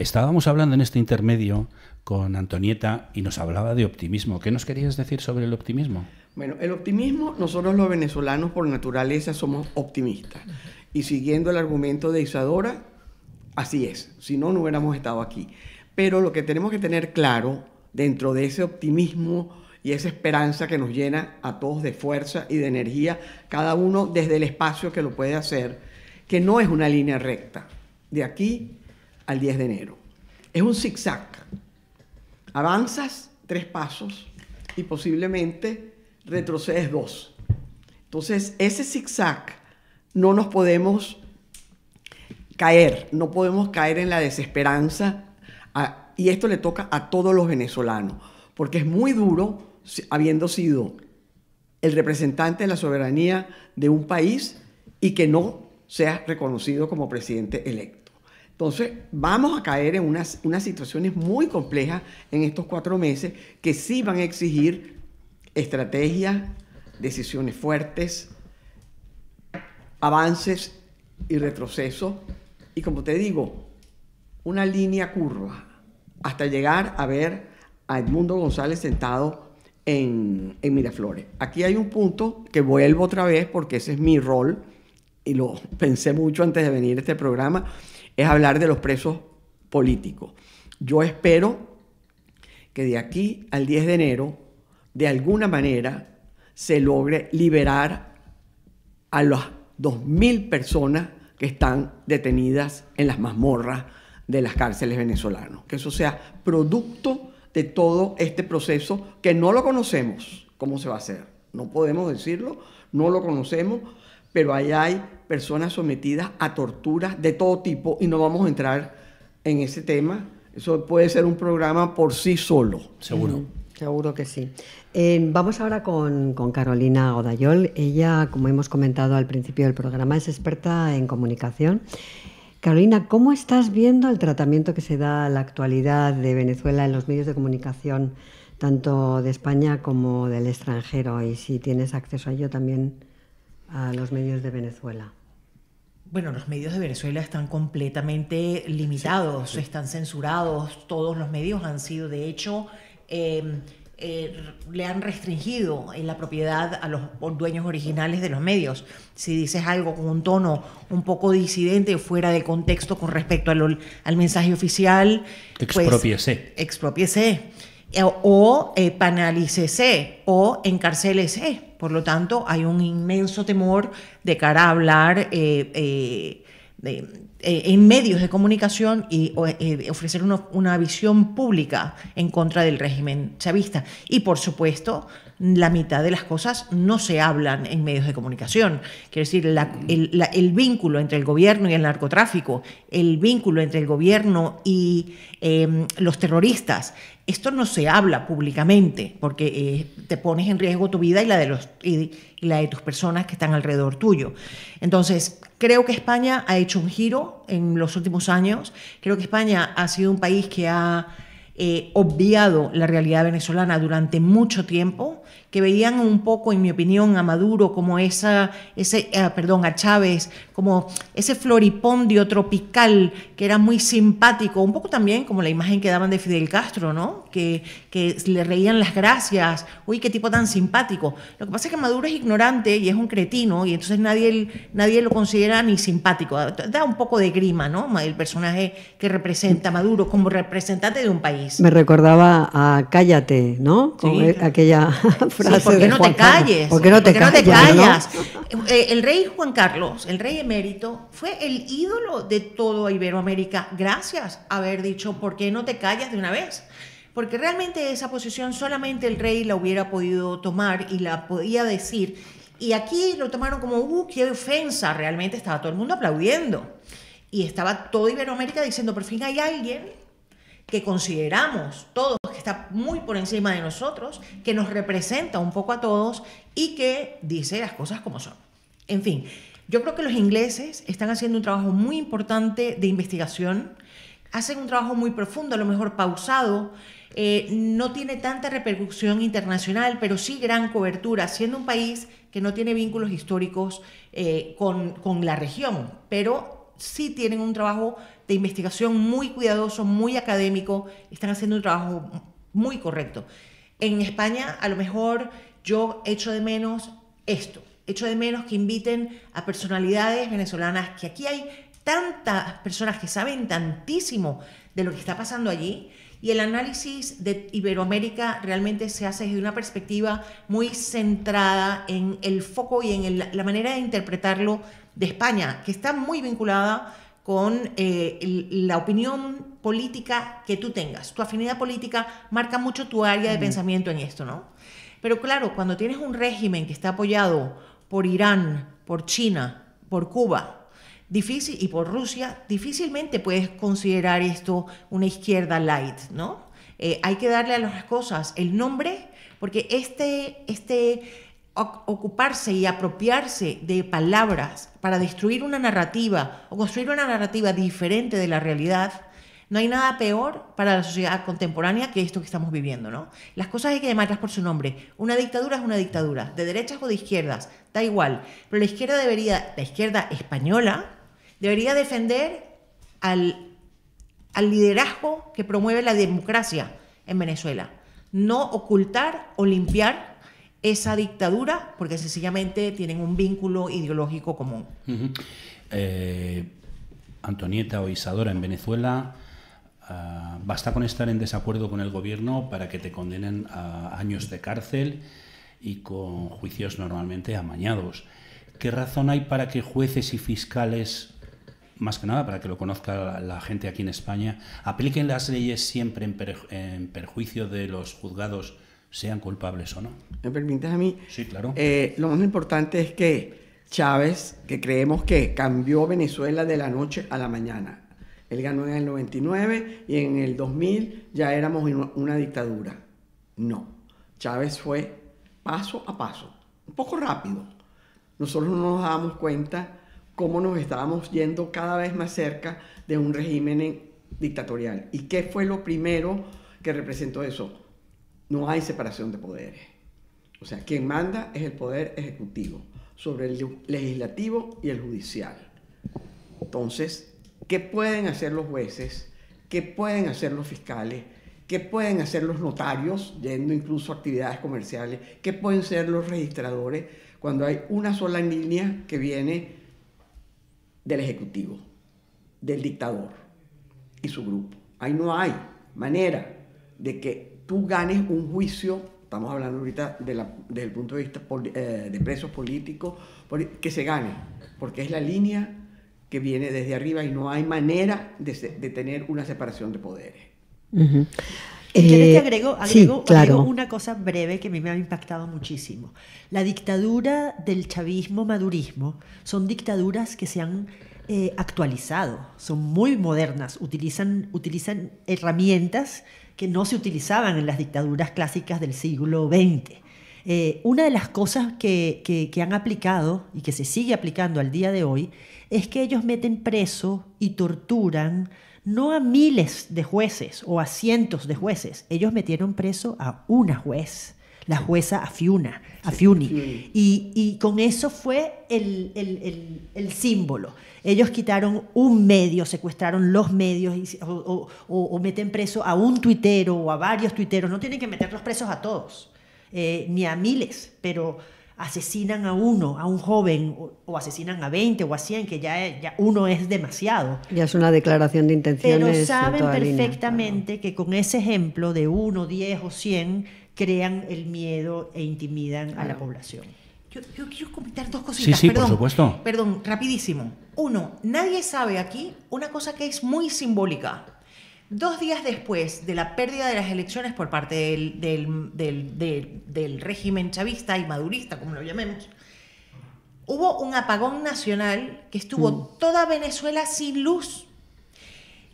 Estábamos hablando en este intermedio con Antonieta y nos hablaba de optimismo. ¿Qué nos querías decir sobre el optimismo? Bueno, el optimismo, nosotros los venezolanos por naturaleza somos optimistas. Y siguiendo el argumento de Isadora, así es, si no, no hubiéramos estado aquí. Pero lo que tenemos que tener claro dentro de ese optimismo y esa esperanza que nos llena a todos de fuerza y de energía, cada uno desde el espacio que lo puede hacer, que no es una línea recta. De aquí al 10 de enero. Es un zigzag. Avanzas tres pasos y posiblemente retrocedes dos. Entonces, ese zigzag no nos podemos caer, no podemos caer en la desesperanza. y esto le toca a todos los venezolanos, porque es muy duro habiendo sido el representante de la soberanía de un país y que no seas reconocido como presidente electo. Entonces, vamos a caer en unas, situaciones muy complejas en estos cuatro meses que sí van a exigir estrategias, decisiones fuertes, avances y retrocesos. Y como te digo, una línea curva hasta llegar a ver a Edmundo González sentado en, en, Miraflores. Aquí hay un punto que vuelvo otra vez porque ese es mi rol y lo pensé mucho antes de venir a este programa es hablar de los presos políticos. Yo espero que de aquí al 10 de enero, de alguna manera, se logre liberar a las 2.000 personas que están detenidas en las mazmorras de las cárceles venezolanas. Que eso sea producto de todo este proceso que no lo conocemos, cómo se va a hacer. No podemos decirlo, no lo conocemos pero ahí hay personas sometidas a torturas de todo tipo y no vamos a entrar en ese tema. Eso puede ser un programa por sí solo. Seguro. Mm, seguro que sí. Eh, vamos ahora con, con, Carolina Odayol. Ella, como hemos comentado al principio del programa, es experta en comunicación. Carolina, ¿cómo estás viendo el tratamiento que se da a la actualidad de Venezuela en los medios de comunicación, tanto de España como del extranjero? Y si tienes acceso a ello también, a los medios de Venezuela? Bueno, los medios de Venezuela están completamente limitados, están censurados, todos los medios han sido, de hecho, em, eh, le han restringido en la propiedad a los dueños originales de los medios. Si dices algo con un tono un poco disidente o fuera de contexto con respecto al mensaje oficial, pues expropiese. Eh, o eh, o encarcélese. Por lo tanto, hay un inmenso temor de cara a hablar eh, eh, en medios de comunicación y ofrecer una visión pública en contra del régimen chavista. Y por supuesto, la mitad de las cosas no se hablan en medios de comunicación. Quiero decir, el, vínculo entre el gobierno y el narcotráfico, el vínculo entre el gobierno y los terroristas, esto no se habla públicamente porque eh, te pones en riesgo tu vida y la, de la de tus personas que están alrededor tuyo. Entonces, creo que España ha hecho un giro en los últimos años. Creo que España ha sido un país que ha eh, obviado la realidad venezolana durante mucho tiempo que veían un poco, en mi opinión, a Maduro como esa, ese, ah, perdón, a Chávez, como ese floripondio tropical que era muy simpático, un poco también como la imagen que daban de Fidel Castro, ¿no? Que, que le reían las gracias, uy, qué tipo tan simpático. Lo que pasa es que Maduro es ignorante y es un cretino y entonces nadie, nadie lo considera ni simpático. Ah, da un poco de grima, ¿no? El personaje que representa Maduro como representante de un país. Me recordaba a Cállate, ¿no? sí, e, aquella ¿Por no te calles, porque no te, calles, eh, El rey Juan Carlos, el rey emérito, fue el ídolo de todo Iberoamérica gracias a haber dicho ¿por qué no te callas de una vez? Porque realmente esa posición solamente el rey la hubiera podido tomar y la podía decir. Y aquí lo tomaron como, uh, qué ofensa, realmente estaba todo el mundo aplaudiendo. Y estaba todo Iberoamérica diciendo, por fin hay alguien que consideramos todos está muy por encima de nosotros, que nos representa un poco a todos y que dice las cosas como son. En fin, yo creo que los ingleses están haciendo un trabajo muy importante de investigación, hacen un trabajo muy profundo, a lo mejor pausado, eh, no tiene tanta repercusión internacional, pero sí gran cobertura, siendo un país que no tiene vínculos históricos eh, con, con la región, pero sí tienen un trabajo de investigación muy cuidadoso, muy académico, están haciendo un trabajo muy correcto. En España a lo mejor yo echo de menos esto, echo de menos que inviten a personalidades venezolanas, que aquí hay tantas personas que saben tantísimo de lo que está pasando allí y el análisis de Iberoamérica realmente se hace desde una perspectiva muy centrada en el foco y en la manera de interpretarlo de España, que está muy vinculada con eh, la opinión política que tú tengas. Tu afinidad política marca mucho tu área de pensamiento en esto, ¿no? Pero claro, cuando tienes un régimen que está apoyado por Irán, por China, por Cuba, difícil y por Rusia, difícilmente puedes considerar esto una izquierda light, ¿no? Eh, hay que darle a las cosas el nombre, porque este, este ocuparse y apropiarse de palabras para destruir una narrativa o construir una narrativa diferente de la realidad, no hay nada peor para la sociedad contemporánea que esto que estamos viviendo, ¿no? Las cosas hay que llamarlas por su nombre. Una dictadura es una dictadura, de derechas o de izquierdas, da igual. Pero la izquierda debería, la izquierda española, debería defender al, al liderazgo que promueve la democracia en Venezuela. No ocultar o limpiar esa dictadura porque sencillamente tienen un vínculo ideológico común. Eh, Antonieta o Isadora en Venezuela, ah, basta con estar en desacuerdo con el gobierno para que te condenen a años de cárcel y con juicios normalmente amañados. ¿Qué razón hay para que jueces y fiscales, más que nada para que lo conozca la gente aquí en España, apliquen las leyes siempre en, perjuicio de los juzgados sean culpables o no. ¿Me permites a mí? Sí, claro. Eh, lo más importante es que Chávez, que creemos que cambió Venezuela de la noche a la mañana. Él ganó en el 99 y en el 2000 ya éramos una dictadura. No, Chávez fue paso a paso, un poco rápido. Nosotros no nos dábamos cuenta cómo nos estábamos yendo cada vez más cerca de un régimen dictatorial. ¿Y qué fue lo primero que representó eso? no hay separación de poderes. O sea, quien manda es el poder ejecutivo sobre el legislativo y el judicial. Entonces, ¿qué pueden hacer los jueces? ¿Qué pueden hacer los fiscales? ¿Qué pueden hacer los notarios, yendo incluso a actividades comerciales? ¿Qué pueden ser los registradores cuando hay una sola línea que viene del Ejecutivo, del dictador y su grupo? Ahí no hay manera de que tú ganes un juicio, estamos hablando ahorita la, desde el punto de vista eh, de presos políticos, que se gane, porque es la línea que viene desde arriba y no hay manera de, tener una separación de poderes. Uh que eh, agrego, una cosa breve que a mí me ha impactado muchísimo. La dictadura del chavismo-madurismo son dictaduras que se han actualizado, son muy modernas, utilizan, utilizan herramientas que no se utilizaban en las dictaduras clásicas del siglo XX. Eh, una de las cosas que, que, han aplicado y que se sigue aplicando al día de hoy es que ellos meten preso y torturan no a miles de jueces o a cientos de jueces, ellos metieron preso a una juez, la jueza Afiuna a Fiuni. Mm. Y, y, con eso fue el, el, el, símbolo. Ellos quitaron un medio, secuestraron los medios o, o, meten preso a un tuitero o a varios tuiteros. No tienen que meterlos presos a todos, eh, ni a miles, pero asesinan a uno, a un joven, o, asesinan a 20 o a 100, que ya, ya, uno es demasiado. Ya es una declaración de intenciones. Pero saben perfectamente que con ese ejemplo de uno, 10 o 100, crean el miedo e intimidan a la población. Yo, quiero comentar dos cositas. Sí, sí, por supuesto. Perdón, rapidísimo. Uno, nadie sabe aquí una cosa que es muy simbólica. Dos días después de la pérdida de las elecciones por parte del, del, del, del, régimen chavista y madurista, como lo llamemos, hubo un apagón nacional que estuvo mm. toda Venezuela sin luz.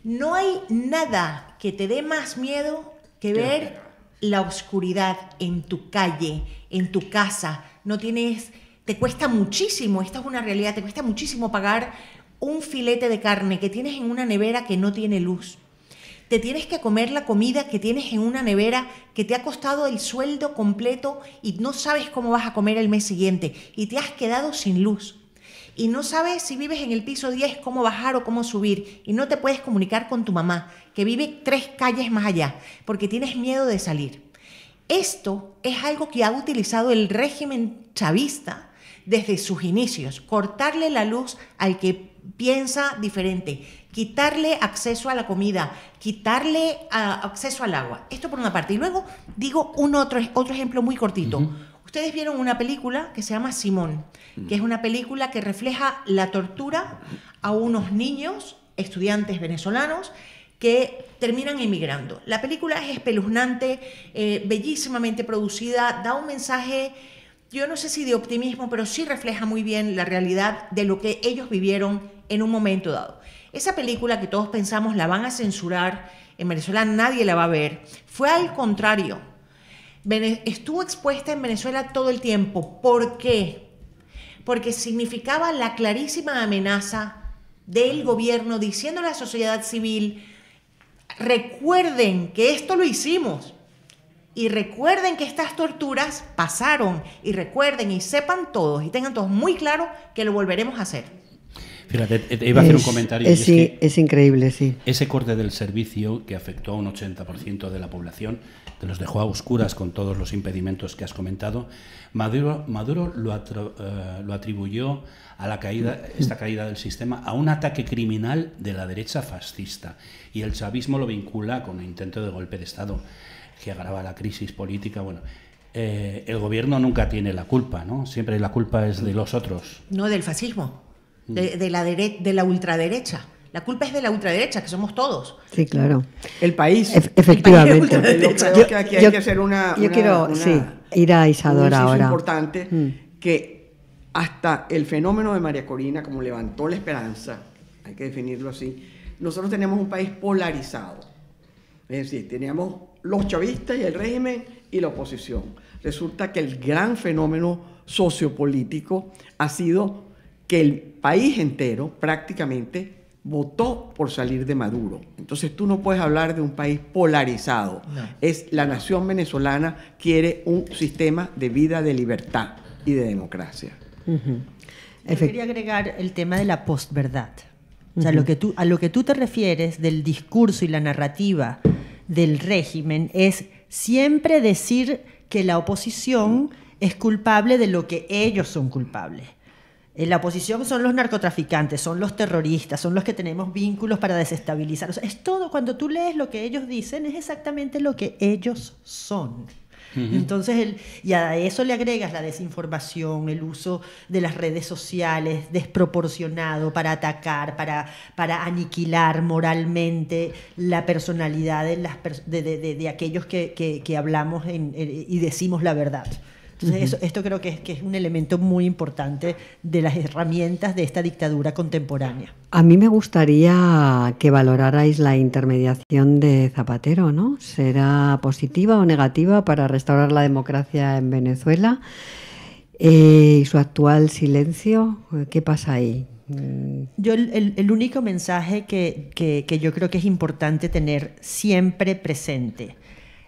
No hay nada que te dé más miedo que ver la oscuridad en tu calle, en tu casa, no tienes, te cuesta muchísimo, esta es una realidad, te cuesta muchísimo pagar un filete de carne que tienes en una nevera que no tiene luz. Te tienes que comer la comida que tienes en una nevera que te ha costado el sueldo completo y no sabes cómo vas a comer el mes siguiente y te has quedado sin luz y no sabes si vives en el piso 10 cómo bajar o cómo subir y no te puedes comunicar con tu mamá que vive tres calles más allá porque tienes miedo de salir. Esto es algo que ha utilizado el régimen chavista desde sus inicios, cortarle la luz al que piensa diferente, quitarle acceso a la comida, quitarle ah, acceso al agua. Esto por una parte. Y luego digo un otro, otro ejemplo muy cortito. Ustedes vieron una película que se llama Simón, que es una película que refleja la tortura a unos niños, estudiantes venezolanos, que terminan emigrando. La película es espeluznante, eh, bellísimamente producida, da un mensaje, yo no sé si de optimismo, pero sí refleja muy bien la realidad de lo que ellos vivieron en un momento dado. Esa película que todos pensamos la van a censurar, en Venezuela nadie la va a ver, fue al contrario, estuvo expuesta en Venezuela todo el tiempo. ¿Por qué? Porque significaba la clarísima amenaza del gobierno diciendo a la sociedad civil, recuerden que esto lo hicimos. Y recuerden que estas torturas pasaron. Y recuerden y sepan todos y tengan todos muy claro que lo volveremos a hacer. Fíjate, iba a hacer un comentario. Es, increíble, sí. Ese corte del servicio que afectó a un 80% de la población, que los dejó a oscuras con todos los impedimentos que has comentado, Maduro, Maduro eh, lo, atribuyó a la caída, esta caída del sistema a un ataque criminal de la derecha fascista. Y el chavismo lo vincula con el intento de golpe de Estado que agrava la crisis política. Bueno, eh, el gobierno nunca tiene la culpa, ¿no? Siempre la culpa es de los otros. No, del fascismo. Mm. de, la, de la ultraderecha. La culpa es de la ultraderecha, que somos todos. Sí, claro. El país. efectivamente. yo creo que aquí hay que hacer una. Yo quiero ir a Isadora ahora. importante mm. que hasta el fenómeno de María Corina, como levantó la esperanza, hay que definirlo así, nosotros tenemos un país polarizado. Es decir, teníamos los chavistas y el régimen y la oposición. Resulta que el gran fenómeno sociopolítico ha sido que el país entero prácticamente votó por salir de Maduro. Entonces tú no puedes hablar de un país polarizado. Es la nación venezolana quiere un sistema de vida de libertad y de democracia. Yo quería agregar el tema de la postverdad. O sea, a lo que tú te refieres del discurso y la narrativa del régimen es siempre decir que la oposición es culpable de lo que ellos son culpables en eh, La oposición son los narcotraficantes, son los terroristas, son los que tenemos vínculos para desestabilizar. es todo, cuando tú lees lo que ellos dicen, es exactamente lo que ellos son. Entonces, y a eso le agregas la desinformación, el uso de las redes sociales desproporcionado para atacar, para, aniquilar moralmente la personalidad de, aquellos que, hablamos y decimos la verdad. Entonces, esto creo que es, un elemento muy importante de las herramientas de esta dictadura contemporánea. A mí me gustaría que valorarais la intermediación de Zapatero, ¿no? ¿Será positiva o negativa para restaurar la democracia en Venezuela? Eh, ¿Y su actual silencio? ¿Qué pasa ahí? Mm. Yo el, único mensaje que, yo creo que es importante tener siempre presente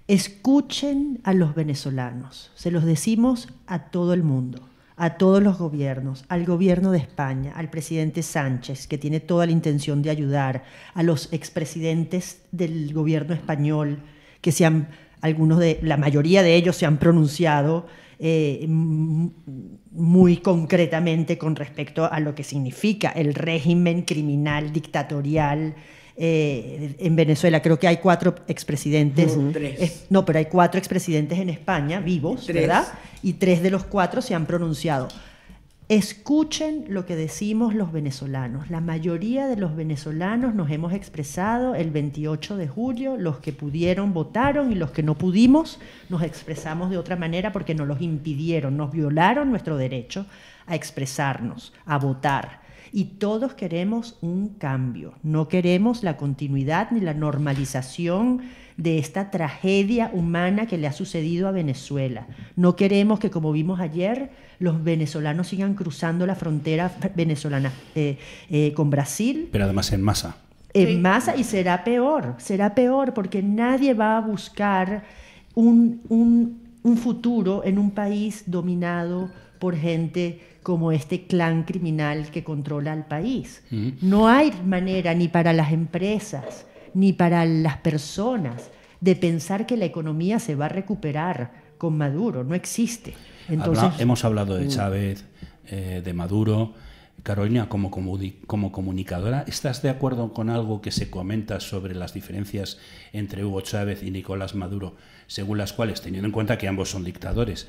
Escuchen a los venezolanos, se los decimos a todo el mundo, a todos los gobiernos, al gobierno de España, al presidente Sánchez, que tiene toda la intención de ayudar, a los expresidentes del gobierno español, que se algunos de, la mayoría de ellos se han pronunciado eh, muy concretamente con respecto a lo que significa el régimen criminal dictatorial eh, en Venezuela. Creo que hay cuatro expresidentes. No, pero hay cuatro expresidentes en España vivos, ¿verdad? Y tres de los cuatro se han pronunciado. Escuchen lo que decimos los venezolanos. La mayoría de los venezolanos nos hemos expresado el 28 de julio. Los que pudieron votaron y los que no pudimos nos expresamos de otra manera porque nos los impidieron, nos violaron nuestro derecho a expresarnos, a votar. Y todos queremos un cambio, no queremos la continuidad ni la normalización de esta tragedia humana que le ha sucedido a Venezuela. No queremos que, como vimos ayer, los venezolanos sigan cruzando la frontera venezolana eh, eh, con Brasil. Pero además en masa. En masa y será peor, será peor porque nadie va a buscar un, un futuro en un país dominado por gente como este clan criminal que controla al país. No hay manera ni para las empresas, ni para las personas de pensar que la economía se va a recuperar con Maduro, no existe. hemos hablado de mm. Chávez, eh, de Maduro. Carolina, como, como comunicadora, ¿estás de acuerdo con algo que se comenta sobre las diferencias entre Hugo Chávez y Nicolás Maduro, según las cuales, teniendo en cuenta que ambos son dictadores,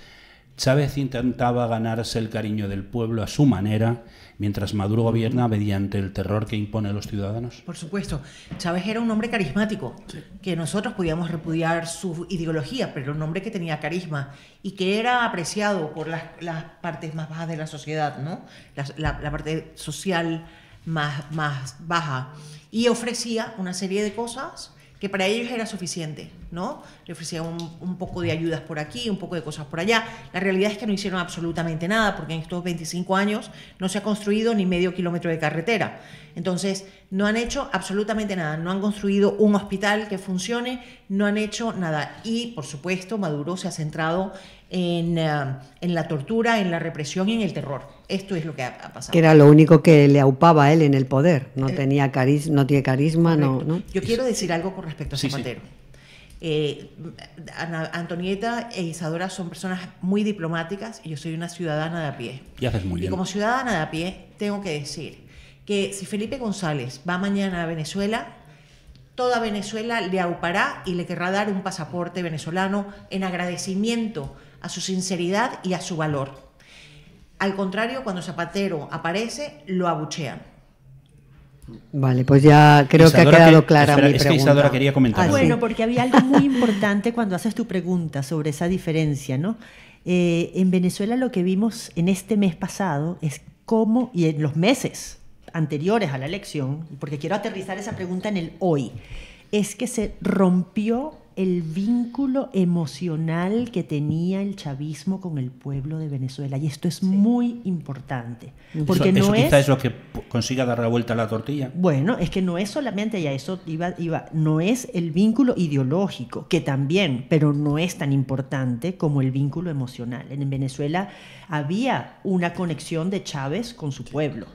Chávez intentaba ganarse el cariño del pueblo a su manera, mientras Maduro gobierna mediante el terror que impone a los ciudadanos. Por supuesto, Chávez era un hombre carismático, que nosotros podíamos repudiar su ideología, pero era un hombre que tenía carisma y que era apreciado por las, partes más bajas de la sociedad, ¿no? la, parte social más, más baja. Y ofrecía una serie de cosas que para ellos era suficiente, ¿no? Le ofrecían un, un, poco de ayudas por aquí, un poco de cosas por allá. La realidad es que no hicieron absolutamente nada, porque en estos 25 años no se ha construido ni medio kilómetro de carretera. Entonces, no han hecho absolutamente nada, no han construido un hospital que funcione, no han hecho nada. Y, por supuesto, Maduro se ha centrado eh, en, la tortura, en la represión y en el terror. Esto es lo que ha, pasado. Que era lo único que le aupaba a él en el poder. No eh, tenía no tiene carisma, no, no, Yo quiero decir algo con respecto a sí, Zapatero. Eh, Antonieta e Isadora son personas muy diplomáticas y yo soy una ciudadana de a pie. Y haces muy bien. Y como ciudadana de a pie, tengo que decir que si Felipe González va mañana a Venezuela, toda Venezuela le aupará y le querrá dar un pasaporte venezolano en agradecimiento a su sinceridad y a su valor. Al contrario, cuando Zapatero aparece, lo abuchean. Vale, pues ya creo que ha quedado clara mi pregunta. Es comentar. Ah, bueno, porque había algo muy importante cuando haces tu pregunta sobre esa diferencia, ¿no? Eh, en Venezuela lo que vimos en este mes pasado es cómo, y en los meses anteriores a la elección, porque quiero aterrizar esa pregunta en el hoy, es que se rompió el vínculo emocional que tenía el chavismo con el pueblo de Venezuela. Y esto es muy importante. Porque eso, no es, lo que consiga dar la vuelta a la tortilla. Bueno, es que no es solamente, ya eso iba, iba, no es el vínculo ideológico, que también, pero no es tan importante como el vínculo emocional. En Venezuela había una conexión de Chávez con su pueblo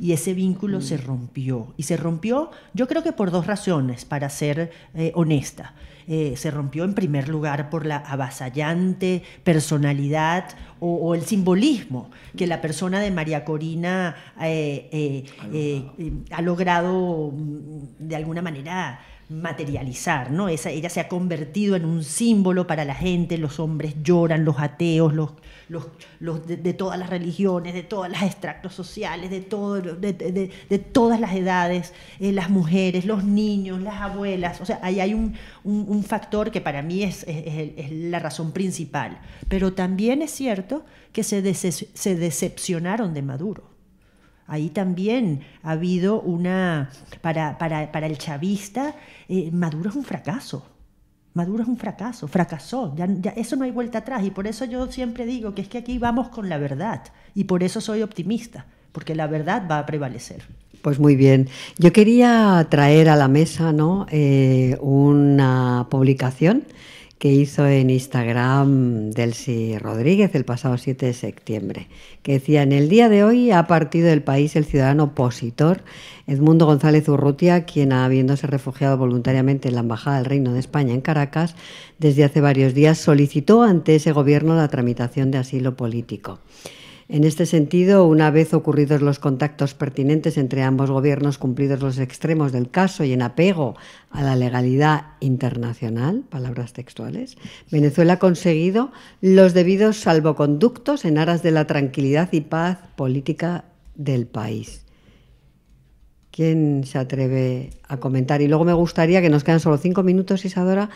y ese vínculo mm. se rompió. Y se rompió, yo creo que por dos razones, para ser eh, honesta. Eh, se rompió en primer lugar por la avasallante personalidad o, el simbolismo que la persona de María Corina eh, eh, ha logrado mm, de alguna manera materializar, ¿no? ella se ha convertido en un símbolo para la gente, los hombres lloran, los ateos, los, los, de, todas las religiones, de todos los extractos sociales, de, todas las edades, eh, las mujeres, los niños, las abuelas. O sea, ahí hay un, factor que para mí es, la razón principal. Pero también es cierto que se, decepcionaron de Maduro. Ahí también ha habido una, para, el chavista, eh, Maduro es un fracaso Maduro es un fracaso, fracasó, ya, eso no hay vuelta atrás y por eso yo siempre digo que es que aquí vamos con la verdad y por eso soy optimista, porque la verdad va a prevalecer. Pues muy bien. Yo quería traer a la mesa ¿no? Eh, una publicación que hizo en Instagram Delsi Rodríguez el pasado 7 de septiembre, que decía, en el día de hoy ha partido del país el ciudadano opositor Edmundo González Urrutia, quien habiéndose refugiado voluntariamente en la Embajada del Reino de España en Caracas, desde hace varios días solicitó ante ese gobierno la tramitación de asilo político. En este sentido, una vez ocurridos los contactos pertinentes entre ambos gobiernos, cumplidos los extremos del caso y en apego a la legalidad internacional, palabras textuales, Venezuela ha conseguido los debidos salvoconductos en aras de la tranquilidad y paz política del país. ¿Quién se atreve a comentar? Y luego me gustaría que nos quedan solo cinco minutos, Isadora,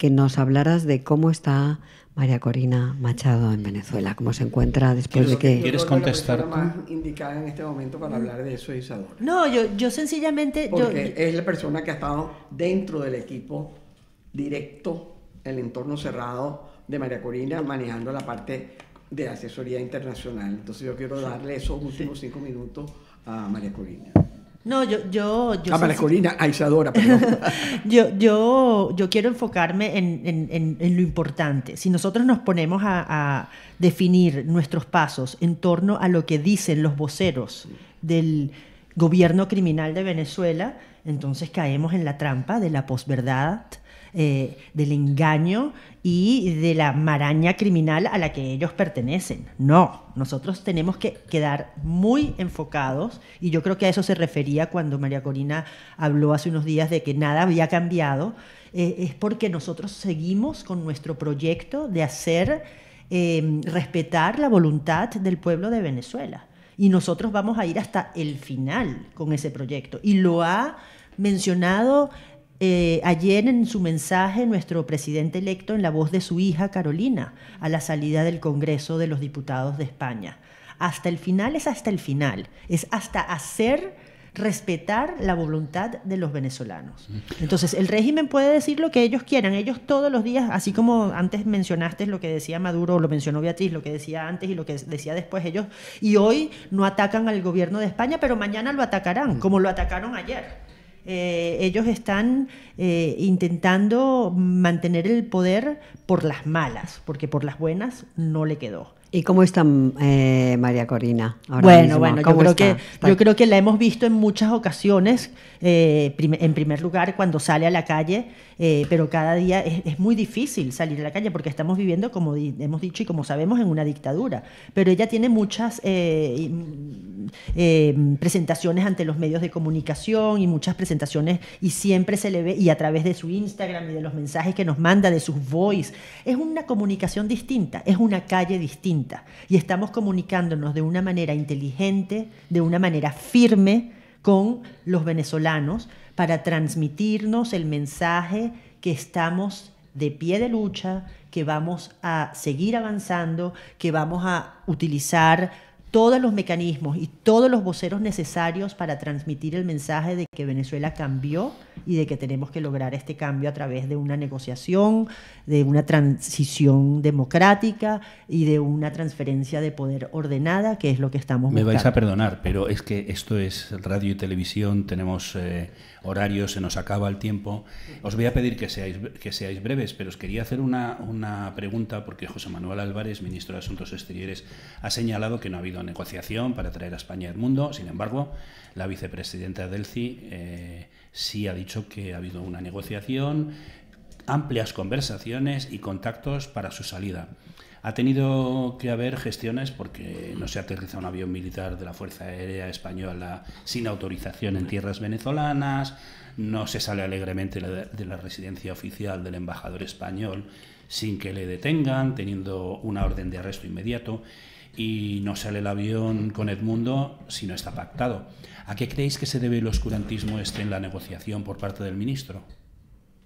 que nos hablaras de cómo está María Corina Machado en Venezuela, cómo se encuentra después de que... ¿Quieres contestar? la más indicada en este momento para hablar de eso, Isadora. No, yo, yo sencillamente... Porque es la persona que ha estado dentro del equipo directo, el entorno cerrado de María Corina, manejando la parte de asesoría internacional. Entonces yo quiero darle esos últimos cinco minutos a María Corina. No, yo, yo, yo. Ah, a yo, yo, yo quiero enfocarme en, lo importante. Si nosotros nos ponemos a, a, definir nuestros pasos en torno a lo que dicen los voceros del gobierno criminal de Venezuela, entonces caemos en la trampa de la posverdad eh, del engaño y de la maraña criminal a la que ellos pertenecen. No, nosotros tenemos que quedar muy enfocados y yo creo que a eso se refería cuando María Corina habló hace unos días de que nada había cambiado. Eh, es porque nosotros seguimos con nuestro proyecto de hacer em, respetar la voluntad del pueblo de Venezuela. Y nosotros vamos a ir hasta el final con ese proyecto. Y lo ha mencionado eh, ayer en su mensaje nuestro presidente electo en la voz de su hija Carolina a la salida del Congreso de los Diputados de España. Hasta el final es hasta el final, es hasta hacer respetar la voluntad de los venezolanos. Entonces, el régimen puede decir lo que ellos quieran. Ellos todos los días, así como antes mencionaste lo que decía Maduro, lo mencionó Beatriz, lo que decía antes y lo que decía después ellos, y hoy no atacan al gobierno de España, pero mañana lo atacarán, como lo atacaron ayer. Eh, ellos están eh, intentando mantener el poder por las malas, porque por las buenas no le quedó. ¿Y cómo está eh, María Corina? bueno, bueno, yo creo, que, yo creo que la hemos visto en muchas ocasiones, eh, en primer lugar cuando sale a la calle, eh, pero cada día es, muy difícil salir a la calle porque estamos viviendo, como hemos dicho y como sabemos, en una dictadura. Pero ella tiene muchas eh, mm, presentaciones ante los medios de comunicación y muchas presentaciones y siempre se le ve, y a través de su Instagram y de los mensajes que nos manda, de sus voice, es una comunicación distinta, es una calle distinta y estamos comunicándonos de una manera inteligente, de una manera firme con los venezolanos para transmitirnos el mensaje que estamos de pie de lucha, que vamos a seguir avanzando, que vamos a utilizar todos los mecanismos y todos los voceros necesarios para transmitir el mensaje de que Venezuela cambió y de que tenemos que lograr este cambio a través de una negociación, de una transición democrática y de una transferencia de poder ordenada, que es lo que estamos buscando. Me vais a perdonar, pero es que esto es radio y televisión, tenemos eh, horarios, se nos acaba el tiempo. Os voy a pedir que seáis, que seáis breves, pero os quería hacer una, una pregunta porque José Manuel Álvarez, ministro de Asuntos Exteriores, ha señalado que no ha habido negociación para traer a España al mundo sin embargo, la vicepresidenta del eh, sí ha dicho que ha habido una negociación, amplias conversaciones y contactos para su salida. Ha tenido que haber gestiones porque no se aterriza un avión militar de la Fuerza Aérea Española sin autorización en tierras venezolanas, no se sale alegremente de la residencia oficial del embajador español sin que le detengan, teniendo una orden de arresto inmediato y no sale el avión con Edmundo si no está pactado. ¿A qué creéis que se debe el oscurantismo este en la negociación por parte del ministro?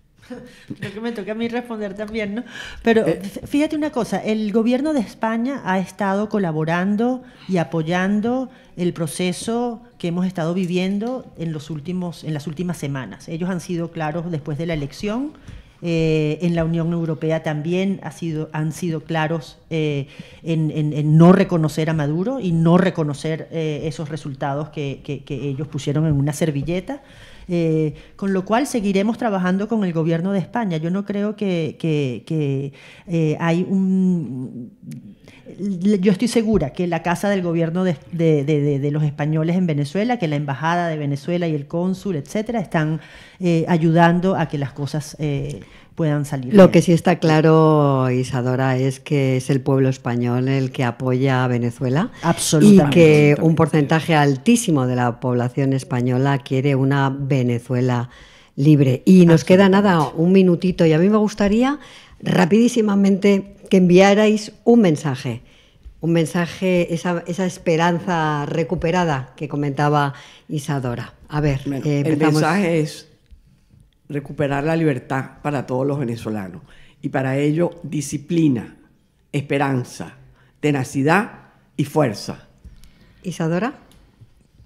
Creo que me toca a mí responder también, ¿no? Pero eh, fíjate una cosa, el gobierno de España ha estado colaborando y apoyando el proceso que hemos estado viviendo en, los últimos, en las últimas semanas. Ellos han sido claros después de la elección eh, en la Unión Europea también han sido claros eh, en, no reconocer a Maduro y no reconocer eh, esos resultados que, ellos pusieron en una servilleta. con lo cual seguiremos trabajando con el gobierno de España. Yo no creo que hay un yo estoy segura que la Casa del Gobierno de, los españoles en Venezuela, que la Embajada de Venezuela y el cónsul, etcétera, están eh, ayudando a que las cosas eh, puedan salir. Lo que sí está claro, Isadora, es que es el pueblo español el que apoya a Venezuela. Absolutamente. Y que un porcentaje altísimo de la población española quiere una Venezuela libre. Y nos queda nada, un minutito. Y a mí me gustaría rapidísimamente que enviarais un mensaje, un mensaje, esa, esperanza recuperada que comentaba Isadora. A ver, eh, el mensaje es recuperar la libertad para todos los venezolanos y para ello disciplina, esperanza, tenacidad y fuerza. Isadora.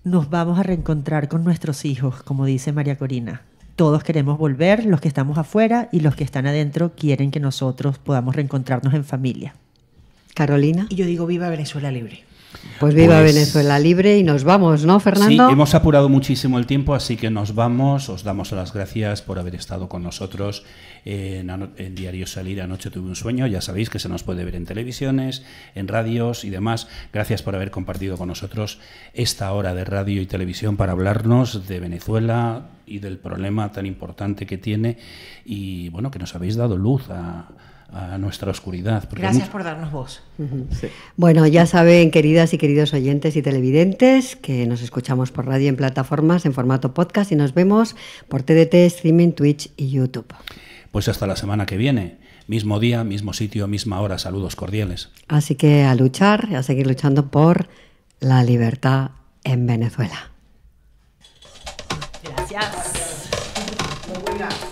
Nos vamos a reencontrar con nuestros hijos, como dice María Corina. Todos queremos volver, los que estamos afuera y los que están adentro quieren que nosotros podamos reencontrarnos en familia. Carolina. Y yo digo viva Venezuela libre. Pues viva pues Venezuela libre y nos vamos, ¿no, Fernando? Sí, hemos apurado muchísimo el tiempo, así que nos vamos. Os damos las gracias por haber estado con nosotros en, en, Diario Salir. Anoche tuve un sueño, ya sabéis que se nos puede ver en televisiones, en radios y demás. Gracias por haber compartido con nosotros esta hora de radio y televisión para hablarnos de Venezuela y del problema tan importante que tiene y bueno, que nos habéis dado luz a a nuestra oscuridad. Gracias por darnos voz. Bueno, ya saben, queridas y queridos oyentes y televidentes, que nos escuchamos por radio en plataformas en formato podcast y nos vemos por TDT, streaming, Twitch y YouTube. Pues hasta la semana que viene. Mismo día, mismo sitio, misma hora. Saludos cordiales. Así que a luchar, a seguir luchando por la libertad en Venezuela. Gracias. Gracias.